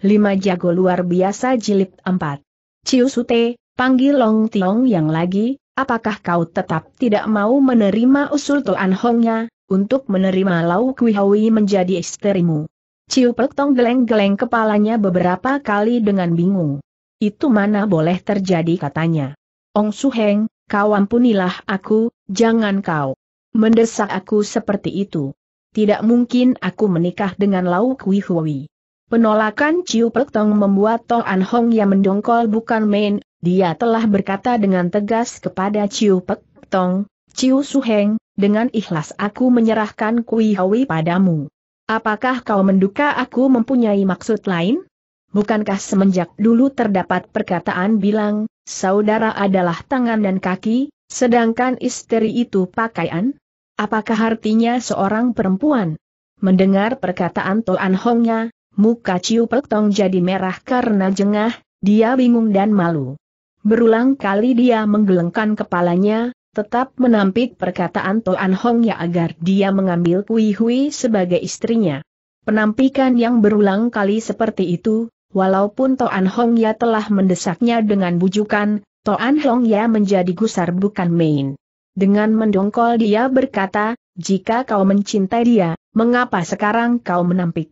Lima jago luar biasa jilid empat. Ciu Sute, panggil Long Tiong yang lagi, apakah kau tetap tidak mau menerima usul tuan Hongnya, untuk menerima Lau Kui Hawi menjadi istrimu? Ciu Pek geleng-geleng kepalanya beberapa kali dengan bingung. Itu mana boleh terjadi katanya. Ong Su Heng, kau ampunilah aku, jangan kau mendesak aku seperti itu. Tidak mungkin aku menikah dengan Lau Kui Hui. Penolakan Ciu Pek Tong membuat Toh An Hong yang mendongkol bukan main, dia telah berkata dengan tegas kepada Ciu Pek Tong, Ciu Heng, dengan ikhlas aku menyerahkan Kui Hawi padamu. Apakah kau menduka aku mempunyai maksud lain? Bukankah semenjak dulu terdapat perkataan bilang, saudara adalah tangan dan kaki, sedangkan istri itu pakaian? Apakah artinya seorang perempuan? Mendengar perkataan Toan Hongnya, muka Ciu Pek jadi merah karena jengah, dia bingung dan malu. Berulang kali dia menggelengkan kepalanya, tetap menampik perkataan Toan Hong ya agar dia mengambil Kui Hui sebagai istrinya. Penampikan yang berulang kali seperti itu, walaupun Toan Hong ya telah mendesaknya dengan bujukan, Toan Hong ya menjadi gusar bukan main. Dengan mendongkol dia berkata, jika kau mencintai dia, mengapa sekarang kau menampik?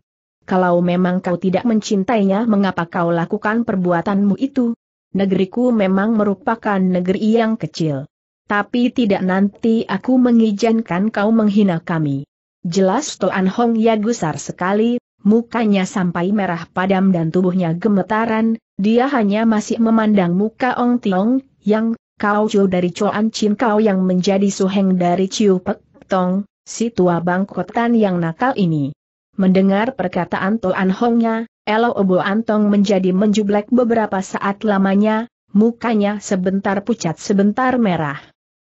Kalau memang kau tidak mencintainya mengapa kau lakukan perbuatanmu itu? Negeriku memang merupakan negeri yang kecil. Tapi tidak nanti aku mengizinkan kau menghina kami. Jelas Toan Hong ya gusar sekali, mukanya sampai merah padam dan tubuhnya gemetaran, dia hanya masih memandang muka Ong Tiong, yang, kau cu dari Choan Chin kau yang menjadi suheng dari Ciu Pek Tong, si tua bangkotan yang nakal ini. Mendengar perkataan Toan Hongnya, Elo Obo Antong menjadi menjublek beberapa saat lamanya, mukanya sebentar pucat sebentar merah.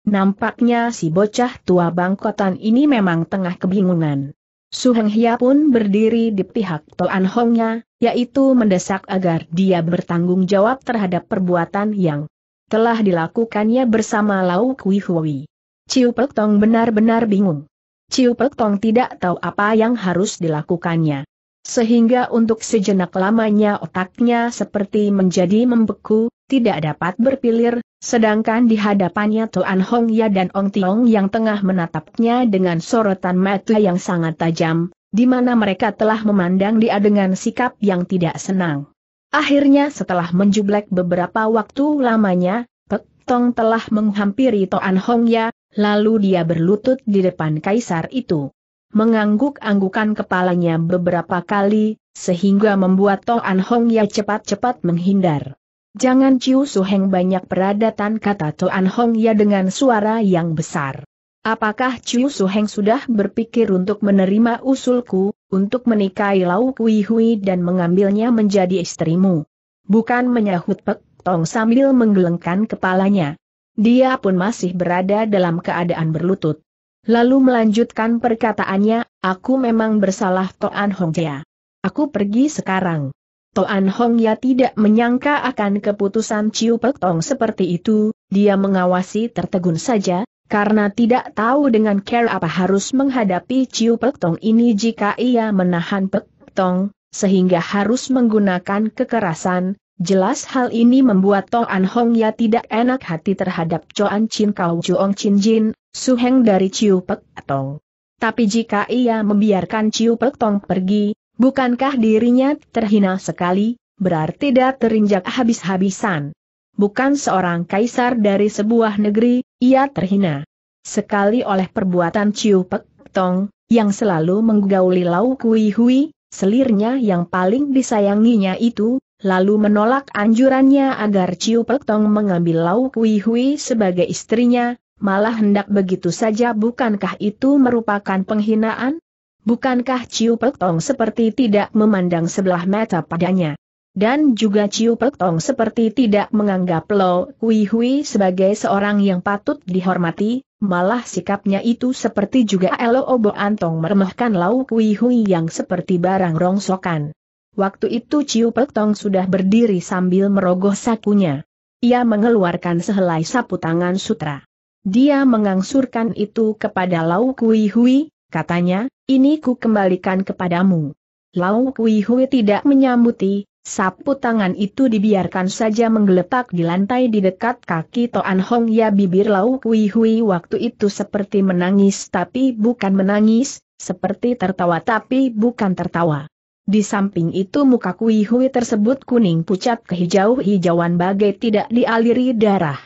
Nampaknya si bocah tua bangkotan ini memang tengah kebingungan. Su Heng Hia pun berdiri di pihak Toan Hongnya, yaitu mendesak agar dia bertanggung jawab terhadap perbuatan yang telah dilakukannya bersama Lau Kui Hui. Ciu Pek Tong benar-benar bingung. Ciu Pek Tong tidak tahu apa yang harus dilakukannya. Sehingga untuk sejenak lamanya otaknya seperti menjadi membeku, tidak dapat berpilir, sedangkan di hadapannya Tuan Hong Ya dan Ong Tiong yang tengah menatapnya dengan sorotan mata yang sangat tajam, di mana mereka telah memandang dia dengan sikap yang tidak senang. Akhirnya setelah menjublek beberapa waktu lamanya, Pek Tong telah menghampiri Toan Hong Ya, Lalu dia berlutut di depan kaisar itu. Mengangguk-anggukan kepalanya beberapa kali, sehingga membuat Toan Hong Ya cepat-cepat menghindar. Jangan Ciu Suheng banyak peradatan kata Toan Hong Ya dengan suara yang besar. Apakah Ciu Heng sudah berpikir untuk menerima usulku, untuk menikahi Lau Kui Hui dan mengambilnya menjadi istrimu? Bukan menyahut Pek Tong sambil menggelengkan kepalanya. Dia pun masih berada dalam keadaan berlutut. Lalu melanjutkan perkataannya, aku memang bersalah Toan Hongjia. Aku pergi sekarang. Toan Hongya tidak menyangka akan keputusan Ciu Pek Tong seperti itu, dia mengawasi tertegun saja, karena tidak tahu dengan care apa harus menghadapi Ciu Pek Tong ini jika ia menahan Pek Tong, sehingga harus menggunakan kekerasan, Jelas hal ini membuat Tong Hong Ya tidak enak hati terhadap Choan Chin Kau Chuong Chin Jin, suheng dari Chiu Pek Tong. Tapi jika ia membiarkan Chiu Pek Tong pergi, bukankah dirinya terhina sekali, berarti dia terinjak habis-habisan. Bukan seorang kaisar dari sebuah negeri, ia terhina. Sekali oleh perbuatan Chiu Pek Tong, yang selalu menggauli Lau Kui Hui, selirnya yang paling disayanginya itu, lalu menolak anjurannya agar Ciu Pek Tong mengambil Lau Kui Hui sebagai istrinya, malah hendak begitu saja bukankah itu merupakan penghinaan? Bukankah Ciu Pek Tong seperti tidak memandang sebelah mata padanya? Dan juga Ciu Pek Tong seperti tidak menganggap Lau Kui Hui sebagai seorang yang patut dihormati, malah sikapnya itu seperti juga Elo Obo Antong meremehkan Lau Kui Hui yang seperti barang rongsokan. Waktu itu Ciu Pek Tong sudah berdiri sambil merogoh sakunya. Ia mengeluarkan sehelai sapu tangan sutra. Dia mengangsurkan itu kepada Lau Kui Hui, katanya, ini ku kembalikan kepadamu. Lau Kui Hui tidak menyambuti, sapu tangan itu dibiarkan saja menggeletak di lantai di dekat kaki Toan Hong Ya bibir Lau Kui Hui waktu itu seperti menangis tapi bukan menangis, seperti tertawa tapi bukan tertawa. Di samping itu muka Kui Hui tersebut kuning pucat kehijau-hijauan bagai tidak dialiri darah.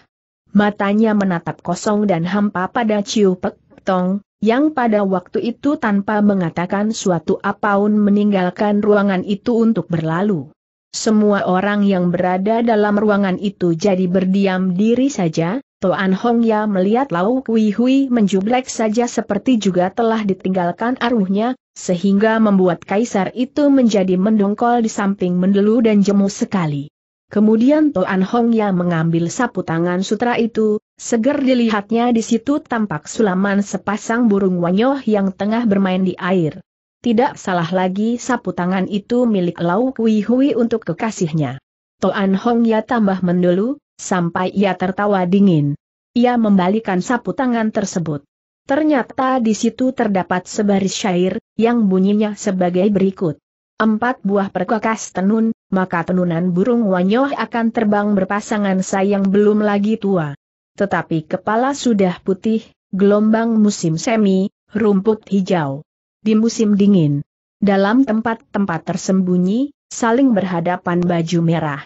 Matanya menatap kosong dan hampa pada Ciu Pek Tong, yang pada waktu itu tanpa mengatakan suatu pun meninggalkan ruangan itu untuk berlalu. Semua orang yang berada dalam ruangan itu jadi berdiam diri saja, Toan Hong Ya melihat Lau Kui Hui menjublek saja seperti juga telah ditinggalkan aruhnya, sehingga membuat kaisar itu menjadi mendongkol di samping mendelu dan jemu sekali. Kemudian Toan Hong Ya mengambil sapu tangan sutra itu, seger dilihatnya di situ tampak sulaman sepasang burung wanyoh yang tengah bermain di air. Tidak salah lagi sapu tangan itu milik Lau Kui Hui untuk kekasihnya. Toan Hong Ya tambah mendelu, sampai ia tertawa dingin. Ia membalikan sapu tangan tersebut. Ternyata di situ terdapat sebaris syair, yang bunyinya sebagai berikut. Empat buah perkakas tenun, maka tenunan burung wanyoh akan terbang berpasangan sayang belum lagi tua. Tetapi kepala sudah putih, gelombang musim semi, rumput hijau. Di musim dingin, dalam tempat-tempat tersembunyi, saling berhadapan baju merah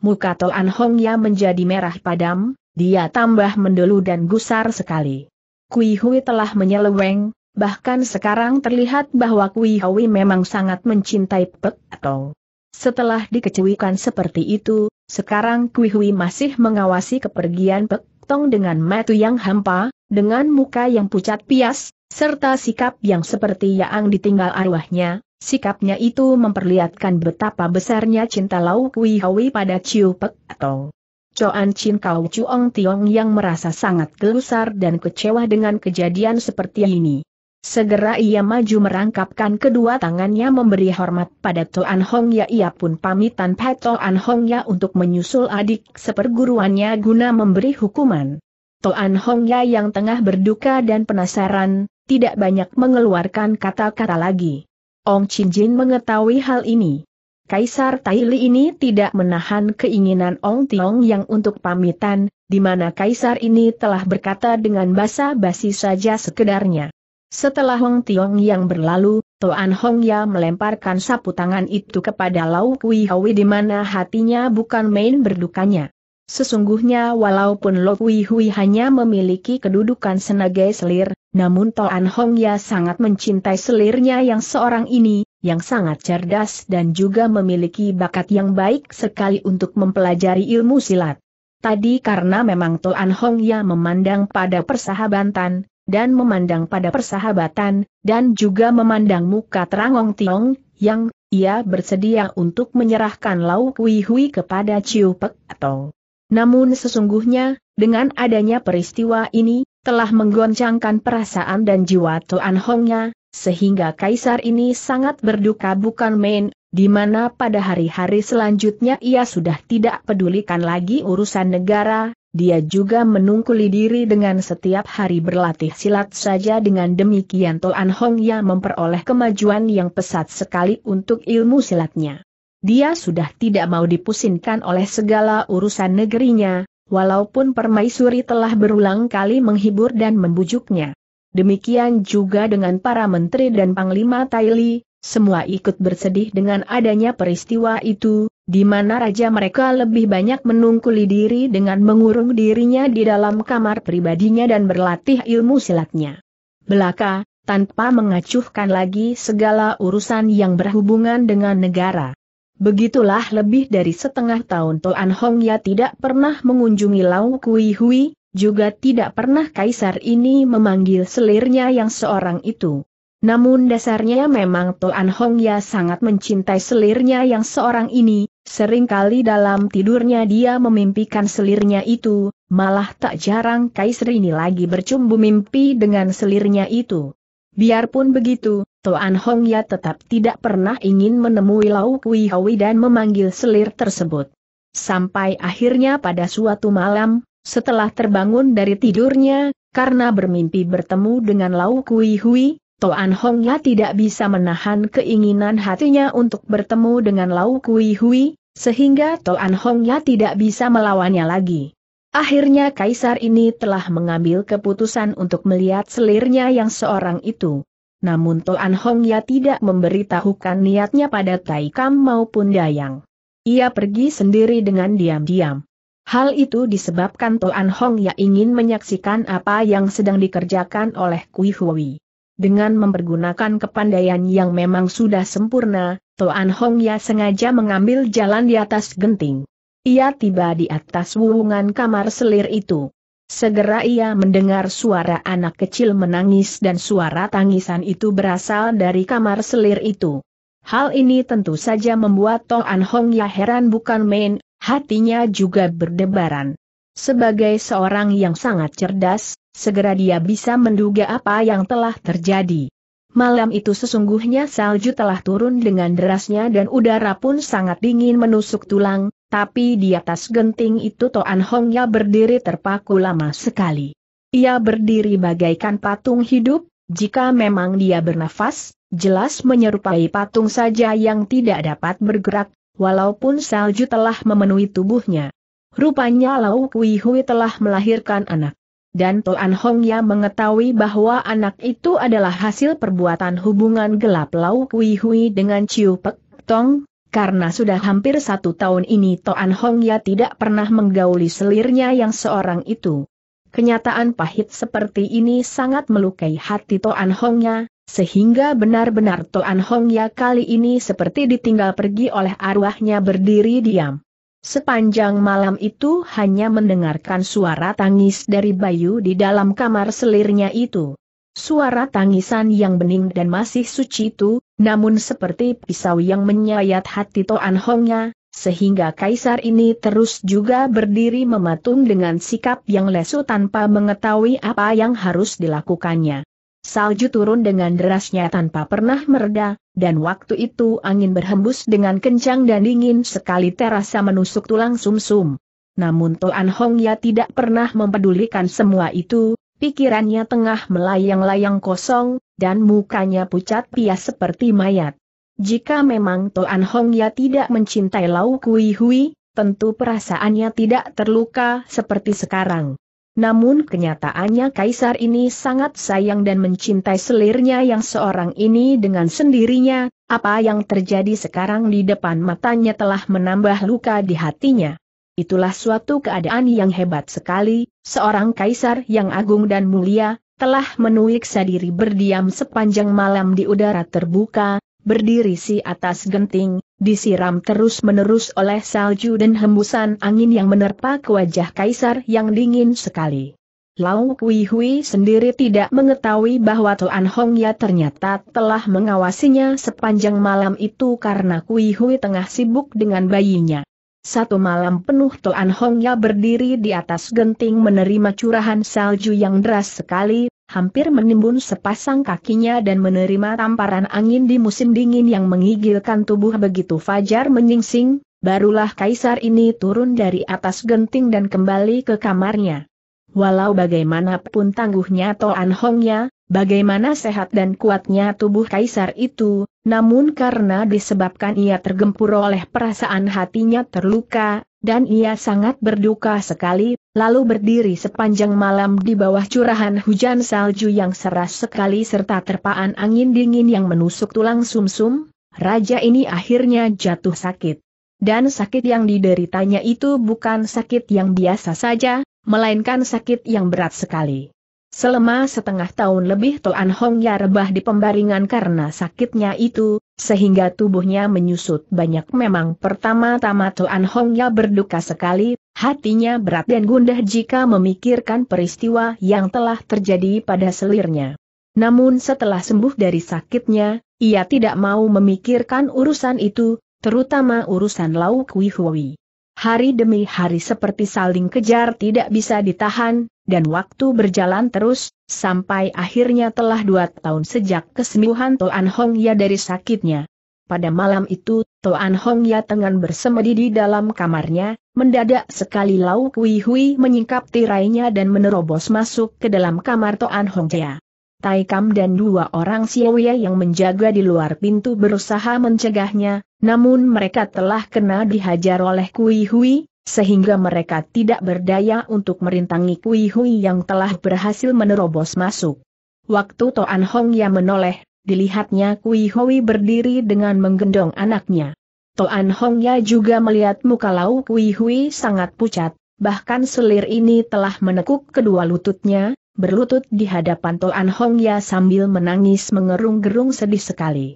muka Toan Hongya menjadi merah padam, dia tambah mendelu dan gusar sekali. Kui Hui telah menyeleweng, bahkan sekarang terlihat bahwa Kui Hui memang sangat mencintai Pek Tong. Setelah dikecewikan seperti itu, sekarang Kui Hui masih mengawasi kepergian Pek Tong dengan mata yang hampa, dengan muka yang pucat pias, serta sikap yang seperti yang ditinggal arwahnya, Sikapnya itu memperlihatkan betapa besarnya cinta Lau Kui Hawi pada Chiu Pek atau Coan Chin Kau Chuong Tiong yang merasa sangat gelusar dan kecewa dengan kejadian seperti ini. Segera ia maju merangkapkan kedua tangannya memberi hormat pada Toan Hong Ya ia pun pamitan Pat Toan Hong Ya untuk menyusul adik seperguruannya guna memberi hukuman. Toan Hong Ya yang tengah berduka dan penasaran, tidak banyak mengeluarkan kata-kata lagi. Ong Chin Jin mengetahui hal ini. Kaisar Taili ini tidak menahan keinginan Ong Tiong yang untuk pamitan, di mana kaisar ini telah berkata dengan basa basi saja sekedarnya. Setelah Ong Tiong yang berlalu, Toan Hong Ya melemparkan sapu tangan itu kepada Lau Kui Hwi di mana hatinya bukan main berdukanya. Sesungguhnya walaupun Lo Kui Hui hanya memiliki kedudukan senaga selir, namun Toan Hong Ya sangat mencintai selirnya yang seorang ini, yang sangat cerdas dan juga memiliki bakat yang baik sekali untuk mempelajari ilmu silat. Tadi karena memang Toan Hong Ya memandang pada persahabatan, dan memandang pada persahabatan, dan juga memandang muka terangong Tiong, yang, ia bersedia untuk menyerahkan Lau Kui Hui kepada Chiu Pek atau namun sesungguhnya, dengan adanya peristiwa ini, telah menggoncangkan perasaan dan jiwa Tuan Hongnya, sehingga kaisar ini sangat berduka bukan main, di mana pada hari-hari selanjutnya ia sudah tidak pedulikan lagi urusan negara, dia juga menungkuli diri dengan setiap hari berlatih silat saja dengan demikian Toan Hongnya memperoleh kemajuan yang pesat sekali untuk ilmu silatnya. Dia sudah tidak mau dipusingkan oleh segala urusan negerinya, walaupun permaisuri telah berulang kali menghibur dan membujuknya. Demikian juga dengan para menteri dan panglima Taili, semua ikut bersedih dengan adanya peristiwa itu, di mana raja mereka lebih banyak menungkuli diri dengan mengurung dirinya di dalam kamar pribadinya dan berlatih ilmu silatnya. Belaka, tanpa mengacuhkan lagi segala urusan yang berhubungan dengan negara. Begitulah lebih dari setengah tahun Toan Hong Ya tidak pernah mengunjungi Lau Kui Hui, juga tidak pernah kaisar ini memanggil selirnya yang seorang itu. Namun dasarnya memang Toan Hong Ya sangat mencintai selirnya yang seorang ini, seringkali dalam tidurnya dia memimpikan selirnya itu, malah tak jarang kaisar ini lagi bercumbu mimpi dengan selirnya itu. Biarpun begitu, Toan Hong Ya tetap tidak pernah ingin menemui Lau Kui Hui dan memanggil selir tersebut. Sampai akhirnya pada suatu malam, setelah terbangun dari tidurnya, karena bermimpi bertemu dengan Lau Kui Hui, Toan Hong Ya tidak bisa menahan keinginan hatinya untuk bertemu dengan Lau Kui Hui, sehingga Toan Hong Ya tidak bisa melawannya lagi. Akhirnya kaisar ini telah mengambil keputusan untuk melihat selirnya yang seorang itu. Namun Toan Hong Ya tidak memberitahukan niatnya pada Tai maupun Dayang. Ia pergi sendiri dengan diam-diam. Hal itu disebabkan Toan Hong Ya ingin menyaksikan apa yang sedang dikerjakan oleh Kui Hui. Dengan mempergunakan kepandaian yang memang sudah sempurna, Toan Hong Ya sengaja mengambil jalan di atas genting. Ia tiba di atas wuhungan kamar selir itu. Segera ia mendengar suara anak kecil menangis dan suara tangisan itu berasal dari kamar selir itu. Hal ini tentu saja membuat Tong An Hong ya heran bukan main, hatinya juga berdebaran. Sebagai seorang yang sangat cerdas, segera dia bisa menduga apa yang telah terjadi. Malam itu sesungguhnya salju telah turun dengan derasnya dan udara pun sangat dingin menusuk tulang, tapi di atas genting itu Toan Hongya berdiri terpaku lama sekali. Ia berdiri bagaikan patung hidup, jika memang dia bernafas, jelas menyerupai patung saja yang tidak dapat bergerak, walaupun salju telah memenuhi tubuhnya. Rupanya Lau Kui Hui telah melahirkan anak. Dan Toan Hongya mengetahui bahwa anak itu adalah hasil perbuatan hubungan gelap Lau Kui Hui dengan Ciu Pek Tong, karena sudah hampir satu tahun ini Toan Hong Ya tidak pernah menggauli selirnya yang seorang itu. Kenyataan pahit seperti ini sangat melukai hati Toan Hong Ya, sehingga benar-benar Toan Hong Ya kali ini seperti ditinggal pergi oleh arwahnya berdiri diam. Sepanjang malam itu hanya mendengarkan suara tangis dari Bayu di dalam kamar selirnya itu. Suara tangisan yang bening dan masih suci itu, namun seperti pisau yang menyayat hati Toan Hongnya, sehingga kaisar ini terus juga berdiri mematung dengan sikap yang lesu tanpa mengetahui apa yang harus dilakukannya. Salju turun dengan derasnya tanpa pernah mereda, dan waktu itu angin berhembus dengan kencang dan dingin sekali terasa menusuk tulang sumsum. -sum. Namun Toan Hongya tidak pernah mempedulikan semua itu, Pikirannya tengah melayang-layang kosong, dan mukanya pucat pias seperti mayat. Jika memang Toan Hong Ya tidak mencintai Lau Kui Hui, tentu perasaannya tidak terluka seperti sekarang. Namun kenyataannya kaisar ini sangat sayang dan mencintai selirnya yang seorang ini dengan sendirinya, apa yang terjadi sekarang di depan matanya telah menambah luka di hatinya. Itulah suatu keadaan yang hebat sekali, seorang kaisar yang agung dan mulia, telah menuik sadiri berdiam sepanjang malam di udara terbuka, berdiri si atas genting, disiram terus-menerus oleh salju dan hembusan angin yang menerpa ke wajah kaisar yang dingin sekali. Lau Kui Hui sendiri tidak mengetahui bahwa Tuan Hong Ya ternyata telah mengawasinya sepanjang malam itu karena Kui Hui tengah sibuk dengan bayinya. Satu malam penuh Toan Hongya berdiri di atas genting menerima curahan salju yang deras sekali, hampir menimbun sepasang kakinya dan menerima tamparan angin di musim dingin yang mengigilkan tubuh begitu Fajar menyingsing, barulah kaisar ini turun dari atas genting dan kembali ke kamarnya walau bagaimanapun tangguhnya Toan Hongnya, bagaimana sehat dan kuatnya tubuh kaisar itu, namun karena disebabkan ia tergempur oleh perasaan hatinya terluka, dan ia sangat berduka sekali, lalu berdiri sepanjang malam di bawah curahan hujan salju yang seras sekali serta terpaan angin dingin yang menusuk tulang sumsum, -sum, raja ini akhirnya jatuh sakit. Dan sakit yang dideritanya itu bukan sakit yang biasa saja, melainkan sakit yang berat sekali. Selama setengah tahun lebih Tuan Hong Ya rebah di pembaringan karena sakitnya itu, sehingga tubuhnya menyusut banyak memang pertama-tama Tuan Hong Ya berduka sekali, hatinya berat dan gundah jika memikirkan peristiwa yang telah terjadi pada selirnya. Namun setelah sembuh dari sakitnya, ia tidak mau memikirkan urusan itu, terutama urusan Lau Kui Hui hari demi hari seperti saling kejar tidak bisa ditahan, dan waktu berjalan terus, sampai akhirnya telah dua tahun sejak kesembuhan Toan Hong Ya dari sakitnya. Pada malam itu, Toan Hong Ya dengan bersemedi di dalam kamarnya, mendadak sekali Lau Kui Hui menyingkap tirainya dan menerobos masuk ke dalam kamar Toan Hong Ya. Tai Kam dan dua orang Siowie yang menjaga di luar pintu berusaha mencegahnya, namun mereka telah kena dihajar oleh Kui Hui, sehingga mereka tidak berdaya untuk merintangi Kui Hui yang telah berhasil menerobos masuk. Waktu Toan Hong yang menoleh, dilihatnya Kui Hui berdiri dengan menggendong anaknya. Toan Hong ya juga melihat muka Lau Kui Hui sangat pucat, bahkan selir ini telah menekuk kedua lututnya, berlutut di hadapan Toan Hong Ya sambil menangis mengerung-gerung sedih sekali.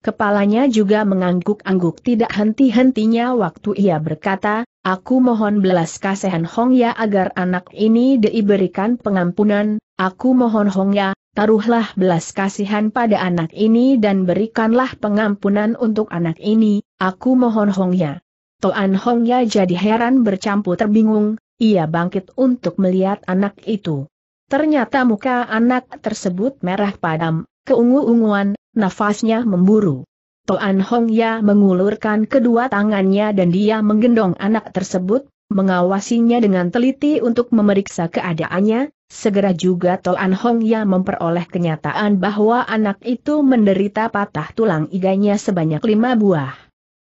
Kepalanya juga mengangguk-angguk tidak henti-hentinya waktu ia berkata, Aku mohon belas kasihan Hong Ya agar anak ini diberikan pengampunan, aku mohon Hong Ya, taruhlah belas kasihan pada anak ini dan berikanlah pengampunan untuk anak ini, aku mohon Hong Ya. Toan Hong Ya jadi heran bercampur terbingung, ia bangkit untuk melihat anak itu. Ternyata muka anak tersebut merah padam, keungu-unguan, nafasnya memburu. Toan Hong Ya mengulurkan kedua tangannya dan dia menggendong anak tersebut, mengawasinya dengan teliti untuk memeriksa keadaannya, segera juga Toan Hong Ya memperoleh kenyataan bahwa anak itu menderita patah tulang iganya sebanyak lima buah.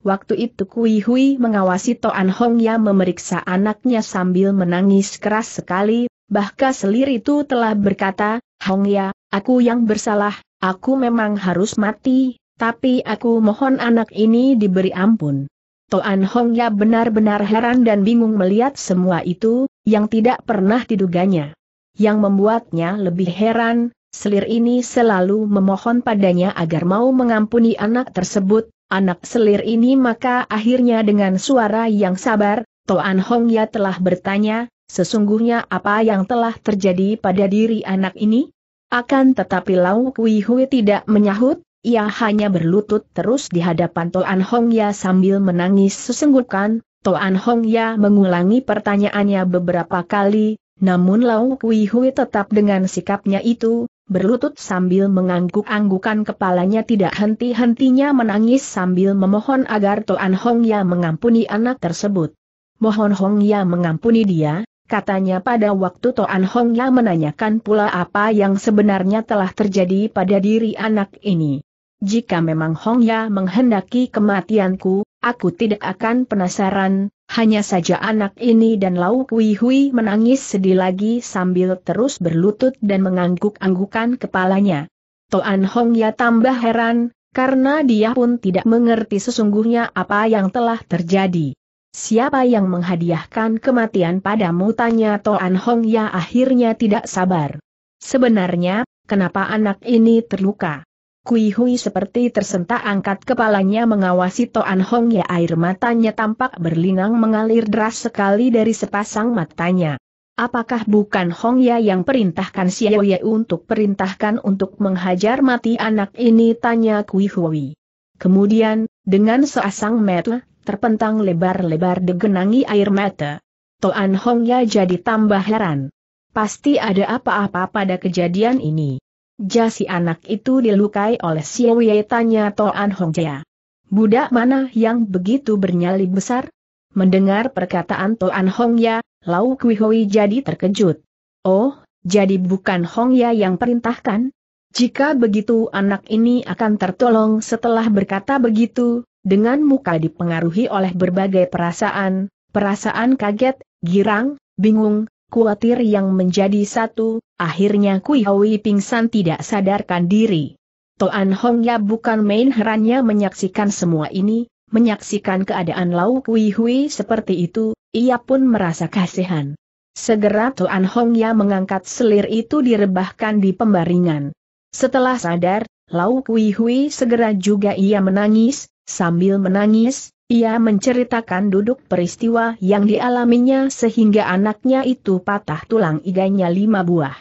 Waktu itu Kui Hui mengawasi Toan Hong Ya memeriksa anaknya sambil menangis keras sekali, Bahkan selir itu telah berkata, Hong Ya, aku yang bersalah, aku memang harus mati, tapi aku mohon anak ini diberi ampun. Toan Hong Ya benar-benar heran dan bingung melihat semua itu, yang tidak pernah diduganya. Yang membuatnya lebih heran, selir ini selalu memohon padanya agar mau mengampuni anak tersebut, anak selir ini maka akhirnya dengan suara yang sabar, Toan Hong Ya telah bertanya, Sesungguhnya apa yang telah terjadi pada diri anak ini? Akan tetapi Lau Kui Hui tidak menyahut, ia hanya berlutut terus di hadapan Toan Hong Ya sambil menangis sesenggukan, Toan Hong Ya mengulangi pertanyaannya beberapa kali, namun Lau Kui Hui tetap dengan sikapnya itu, berlutut sambil mengangguk-anggukan kepalanya tidak henti-hentinya menangis sambil memohon agar Toan Hong Ya mengampuni anak tersebut. Mohon Hong Ya mengampuni dia, katanya pada waktu Toan Hongya menanyakan pula apa yang sebenarnya telah terjadi pada diri anak ini. Jika memang Hongya menghendaki kematianku, aku tidak akan penasaran, hanya saja anak ini dan Lau Kui Hui menangis sedih lagi sambil terus berlutut dan mengangguk-anggukan kepalanya. Toan Hongya tambah heran, karena dia pun tidak mengerti sesungguhnya apa yang telah terjadi. Siapa yang menghadiahkan kematian padamu? Tanya Toan Hong Ya akhirnya tidak sabar. Sebenarnya, kenapa anak ini terluka? Kui Hui seperti tersentak angkat kepalanya mengawasi Toan Hong Ya air matanya tampak berlinang mengalir deras sekali dari sepasang matanya. Apakah bukan Hong Ya yang perintahkan Xiao Ye untuk perintahkan untuk menghajar mati anak ini? Tanya Kui Hui. Kemudian, dengan seasang metu terpentang lebar-lebar digenangi air mata. Toan Hongya jadi tambah heran. Pasti ada apa-apa pada kejadian ini. Jasi anak itu dilukai oleh Wei tanya Toan Hongya. Budak mana yang begitu bernyali besar? Mendengar perkataan Toan Hongya, Lau Kui Hoi jadi terkejut. Oh, jadi bukan Hongya yang perintahkan? Jika begitu anak ini akan tertolong setelah berkata begitu, dengan muka dipengaruhi oleh berbagai perasaan, perasaan kaget, girang, bingung, khawatir yang menjadi satu, akhirnya Kui Hui pingsan tidak sadarkan diri. Toan Hongya bukan main herannya menyaksikan semua ini, menyaksikan keadaan Lau Kui Hui seperti itu, ia pun merasa kasihan. Segera Toan Hongya mengangkat selir itu direbahkan di pembaringan. Setelah sadar, Lau Kui Hui segera juga ia menangis, Sambil menangis, ia menceritakan duduk peristiwa yang dialaminya sehingga anaknya itu patah tulang iganya lima buah.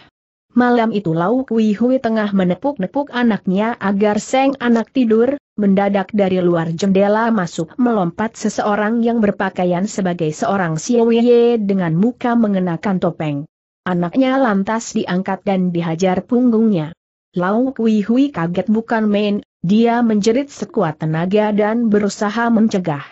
Malam itu Lau Kui Hui tengah menepuk-nepuk anaknya agar seng anak tidur, mendadak dari luar jendela masuk melompat seseorang yang berpakaian sebagai seorang siweye dengan muka mengenakan topeng. Anaknya lantas diangkat dan dihajar punggungnya. Lau Kui Hui kaget bukan main, dia menjerit sekuat tenaga dan berusaha mencegah.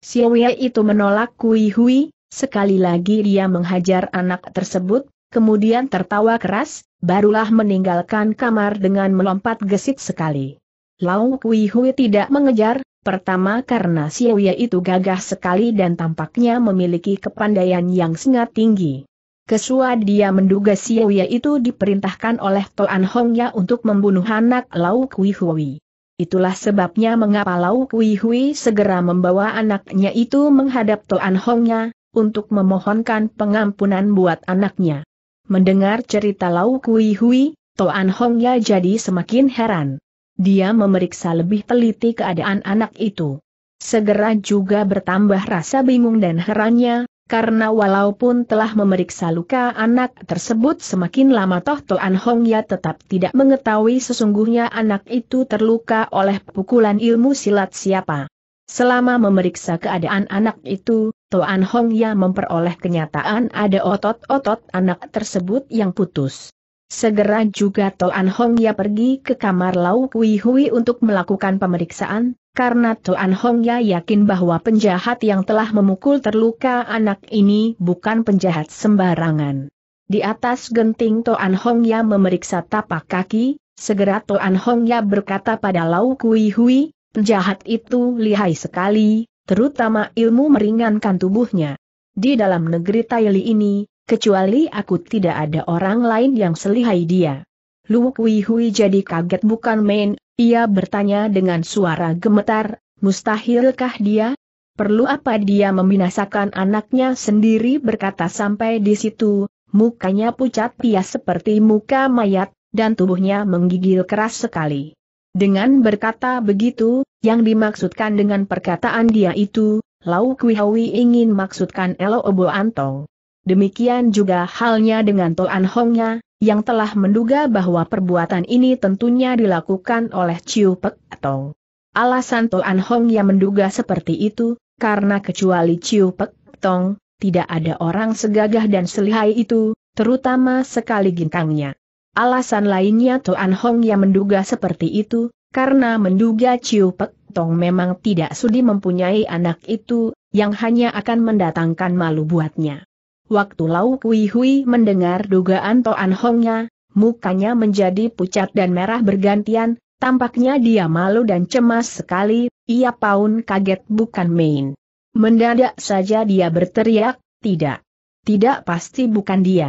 Siwe itu menolak Kui Hui, sekali lagi dia menghajar anak tersebut, kemudian tertawa keras, barulah meninggalkan kamar dengan melompat gesit sekali. Lau Kui Hui tidak mengejar, pertama karena Siwe itu gagah sekali dan tampaknya memiliki kepandaian yang sangat tinggi. Kesua dia menduga Siwe itu diperintahkan oleh Toan Hongya untuk membunuh anak Lau Kui Hui. Itulah sebabnya mengapa Lau Kui Hui segera membawa anaknya itu menghadap Toan Hongnya, untuk memohonkan pengampunan buat anaknya. Mendengar cerita Lau Kui Hui, Toan Hongnya jadi semakin heran. Dia memeriksa lebih teliti keadaan anak itu. Segera juga bertambah rasa bingung dan herannya, karena walaupun telah memeriksa luka anak tersebut semakin lama Toh Toan Hong Ya tetap tidak mengetahui sesungguhnya anak itu terluka oleh pukulan ilmu silat siapa. Selama memeriksa keadaan anak itu, Toan Hong Ya memperoleh kenyataan ada otot-otot anak tersebut yang putus. Segera juga Toan Hong Ya pergi ke kamar Lau Kui Hui untuk melakukan pemeriksaan, karena Tuan Hongya yakin bahwa penjahat yang telah memukul terluka anak ini bukan penjahat sembarangan. Di atas genting Hong Hongya memeriksa tapak kaki, segera Hong Hongya berkata pada Lau Kui Hui, penjahat itu lihai sekali, terutama ilmu meringankan tubuhnya. Di dalam negeri Taili ini, kecuali aku tidak ada orang lain yang selihai dia. Lu Kui Hui jadi kaget bukan main, ia bertanya dengan suara gemetar, mustahilkah dia? Perlu apa dia membinasakan anaknya sendiri berkata sampai di situ, mukanya pucat pias seperti muka mayat, dan tubuhnya menggigil keras sekali. Dengan berkata begitu, yang dimaksudkan dengan perkataan dia itu, Lau Kuihawi ingin maksudkan Elo Obo Antong. Demikian juga halnya dengan Toan Hongnya, yang telah menduga bahwa perbuatan ini tentunya dilakukan oleh Chiu Pek Tong. Alasan Toan Hong yang menduga seperti itu, karena kecuali Chiu Pek Tong, tidak ada orang segagah dan selihai itu, terutama sekali gintangnya. Alasan lainnya Toan Hong yang menduga seperti itu, karena menduga Chiu Pek Tong memang tidak sudi mempunyai anak itu, yang hanya akan mendatangkan malu buatnya. Waktu Lau Kui Hui mendengar dugaan Toan Hongnya, mukanya menjadi pucat dan merah bergantian, tampaknya dia malu dan cemas sekali, ia paun kaget bukan main. Mendadak saja dia berteriak, tidak. Tidak pasti bukan dia.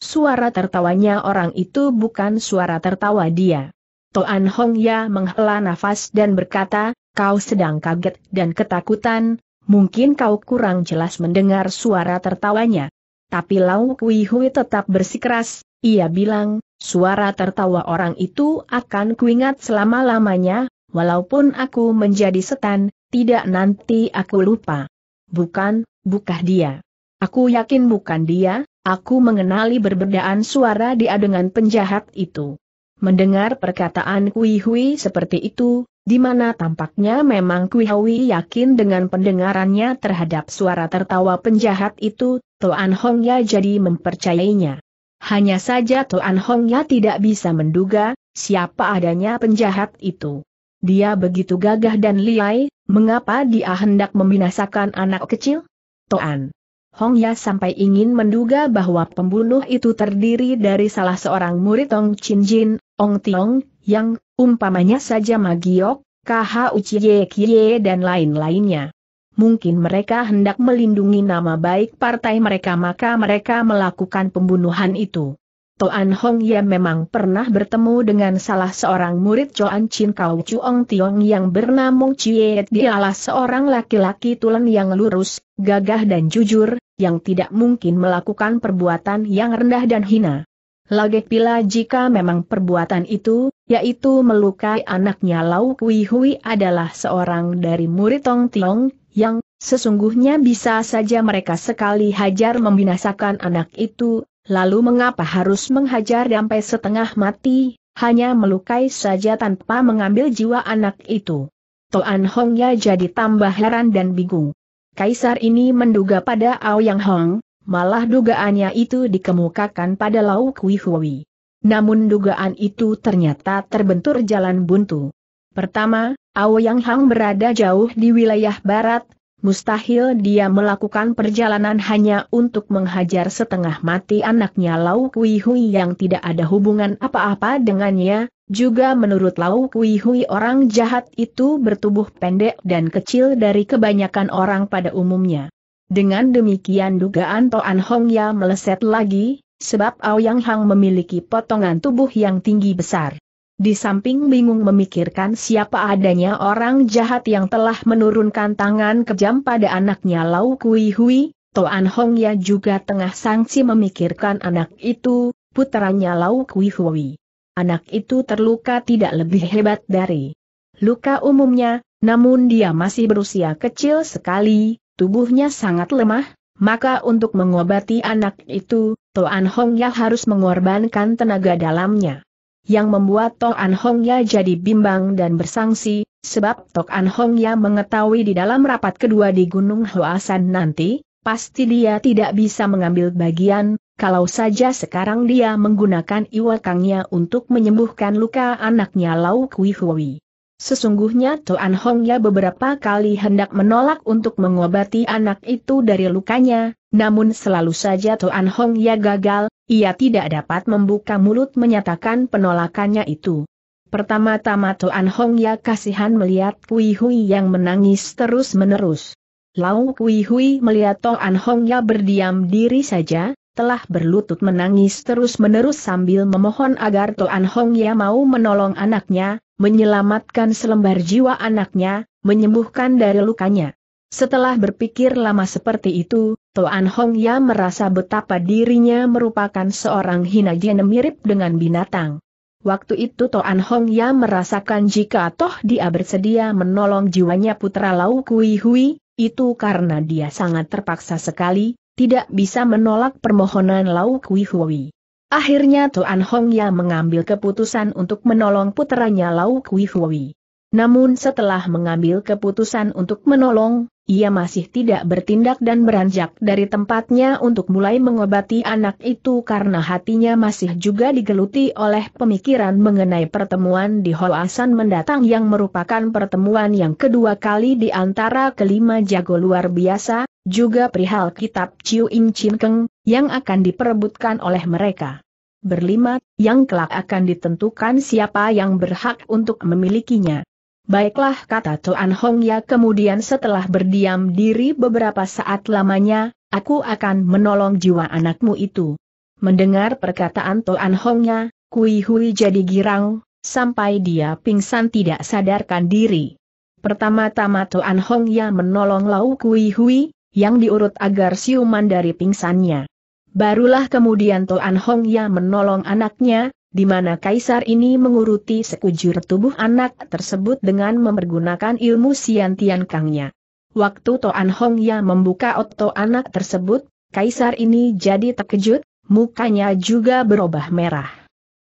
Suara tertawanya orang itu bukan suara tertawa dia. Toan Hong Ya menghela nafas dan berkata, kau sedang kaget dan ketakutan, mungkin kau kurang jelas mendengar suara tertawanya. Tapi Lau Kui Hui tetap bersikeras, ia bilang, suara tertawa orang itu akan kuingat selama-lamanya, walaupun aku menjadi setan, tidak nanti aku lupa. Bukan, bukah dia. Aku yakin bukan dia, aku mengenali berbedaan suara dia dengan penjahat itu. Mendengar perkataan Kui Hui seperti itu, di mana tampaknya memang Kui yakin dengan pendengarannya terhadap suara tertawa penjahat itu, Toan Hongya jadi mempercayainya. Hanya saja Toan Hongya tidak bisa menduga, siapa adanya penjahat itu. Dia begitu gagah dan liai, mengapa dia hendak membinasakan anak kecil? Toan Hongya sampai ingin menduga bahwa pembunuh itu terdiri dari salah seorang murid Ong Chin Jin, Ong Tiong, yang Umpamanya saja Magiok, KH Uchiye dan lain-lainnya. Mungkin mereka hendak melindungi nama baik partai mereka maka mereka melakukan pembunuhan itu. Toan Hong Ye memang pernah bertemu dengan salah seorang murid Choan Chin Kau Chuong Tiong yang bernama Chie Dialah seorang laki-laki tulen yang lurus, gagah dan jujur, yang tidak mungkin melakukan perbuatan yang rendah dan hina. Lagi pila jika memang perbuatan itu, yaitu melukai anaknya Lau Kui Hui adalah seorang dari murid Tong Tiong, yang sesungguhnya bisa saja mereka sekali hajar membinasakan anak itu, lalu mengapa harus menghajar sampai setengah mati, hanya melukai saja tanpa mengambil jiwa anak itu. Toan Hongnya jadi tambah heran dan bingung. Kaisar ini menduga pada Ao Yang Hong, malah dugaannya itu dikemukakan pada Lau Kui Hui. Namun dugaan itu ternyata terbentur jalan buntu. Pertama, Yang Hang berada jauh di wilayah barat, mustahil dia melakukan perjalanan hanya untuk menghajar setengah mati anaknya Lau Kui Hui yang tidak ada hubungan apa-apa dengannya, juga menurut Lau Kui Hui orang jahat itu bertubuh pendek dan kecil dari kebanyakan orang pada umumnya. Dengan demikian dugaan Toan Hong Ya meleset lagi, sebab Aoyang Hang memiliki potongan tubuh yang tinggi besar. Di samping bingung memikirkan siapa adanya orang jahat yang telah menurunkan tangan kejam pada anaknya Lau Kui Hui, Toan Hong Ya juga tengah sangsi memikirkan anak itu, putranya Lau Kui Hui. Anak itu terluka tidak lebih hebat dari luka umumnya, namun dia masih berusia kecil sekali, tubuhnya sangat lemah, maka untuk mengobati anak itu, Toan Hongya harus mengorbankan tenaga dalamnya. Yang membuat Toan Hongya jadi bimbang dan bersangsi, sebab Toan Hongya mengetahui di dalam rapat kedua di Gunung Hoasan nanti, pasti dia tidak bisa mengambil bagian, kalau saja sekarang dia menggunakan iwakangnya untuk menyembuhkan luka anaknya Lau Kui Hui. Sesungguhnya Toan ya beberapa kali hendak menolak untuk mengobati anak itu dari lukanya, namun selalu saja Toan ya gagal, ia tidak dapat membuka mulut menyatakan penolakannya itu. Pertama-tama Toan ya kasihan melihat Kui Hui yang menangis terus-menerus. Lau Kui Hui melihat Toan ya berdiam diri saja, telah berlutut menangis terus-menerus sambil memohon agar Toan Hong Ya mau menolong anaknya, menyelamatkan selembar jiwa anaknya, menyembuhkan dari lukanya. Setelah berpikir lama seperti itu, Toan Hong Ya merasa betapa dirinya merupakan seorang hina jene mirip dengan binatang. Waktu itu Toan Hong Ya merasakan jika toh dia bersedia menolong jiwanya putra Lau Kui Hui, itu karena dia sangat terpaksa sekali, tidak bisa menolak permohonan Lau Kui Hui. Akhirnya Tuan Hong yang mengambil keputusan untuk menolong putranya Lau Kui Hui. Namun setelah mengambil keputusan untuk menolong, ia masih tidak bertindak dan beranjak dari tempatnya untuk mulai mengobati anak itu karena hatinya masih juga digeluti oleh pemikiran mengenai pertemuan di Hoasan mendatang yang merupakan pertemuan yang kedua kali di antara kelima jago luar biasa, juga perihal kitab Chiu In Chin Keng, yang akan diperebutkan oleh mereka berlima, yang kelak akan ditentukan siapa yang berhak untuk memilikinya. Baiklah kata Tuan Hong Ya kemudian setelah berdiam diri beberapa saat lamanya, aku akan menolong jiwa anakmu itu. Mendengar perkataan Tuan Hong Ya, Kui Hui jadi girang, sampai dia pingsan tidak sadarkan diri. Pertama-tama Tuan Hong Ya menolong Lau Kui Hui, yang diurut agar siuman dari pingsannya. Barulah kemudian Tuan Hong Ya menolong anaknya, di mana kaisar ini menguruti sekujur tubuh anak tersebut dengan mempergunakan ilmu Sian Tian Kangnya. Waktu Toan Hong yang membuka otot anak tersebut, kaisar ini jadi terkejut, mukanya juga berubah merah.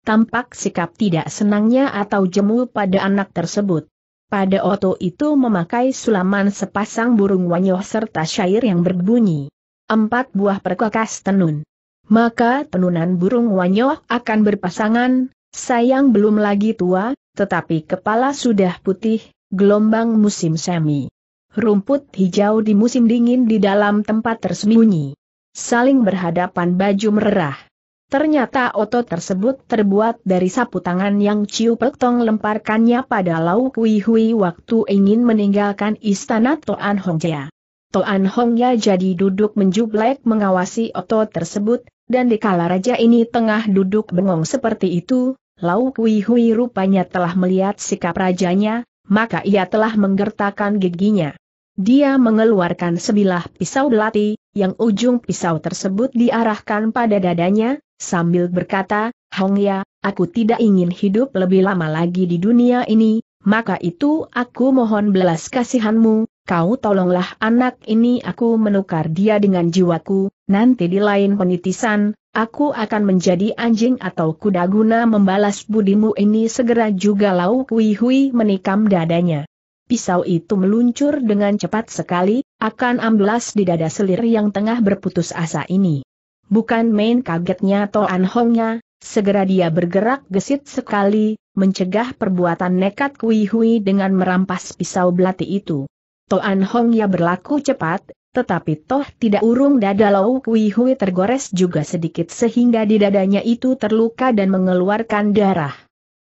Tampak sikap tidak senangnya atau jemu pada anak tersebut. Pada otot itu memakai sulaman sepasang burung wanyoh serta syair yang berbunyi. Empat buah perkakas tenun maka penunan burung wanyo akan berpasangan, sayang belum lagi tua, tetapi kepala sudah putih, gelombang musim semi. Rumput hijau di musim dingin di dalam tempat tersembunyi. Saling berhadapan baju merah. Ternyata otot tersebut terbuat dari sapu tangan yang Ciu Pektong lemparkannya pada Lau Kui Hui waktu ingin meninggalkan istana Toan Hongja. Toan hongja jadi duduk menjublek mengawasi otot tersebut, dan dikala raja ini tengah duduk bengong seperti itu, Lau Kui Hui rupanya telah melihat sikap rajanya, maka ia telah menggertakkan giginya. Dia mengeluarkan sebilah pisau belati, yang ujung pisau tersebut diarahkan pada dadanya, sambil berkata, Hong Ya, aku tidak ingin hidup lebih lama lagi di dunia ini, maka itu aku mohon belas kasihanmu, kau tolonglah anak ini aku menukar dia dengan jiwaku, nanti di lain penitisan, aku akan menjadi anjing atau kuda guna membalas budimu ini segera juga Lau kui Hui menikam dadanya. Pisau itu meluncur dengan cepat sekali, akan amblas di dada selir yang tengah berputus asa ini. Bukan main kagetnya Toan Hongnya, segera dia bergerak gesit sekali, mencegah perbuatan nekat Kui Hui dengan merampas pisau belati itu. Toan Hong ya berlaku cepat, tetapi toh tidak urung dada Lau Kui Hui tergores juga sedikit sehingga di dadanya itu terluka dan mengeluarkan darah.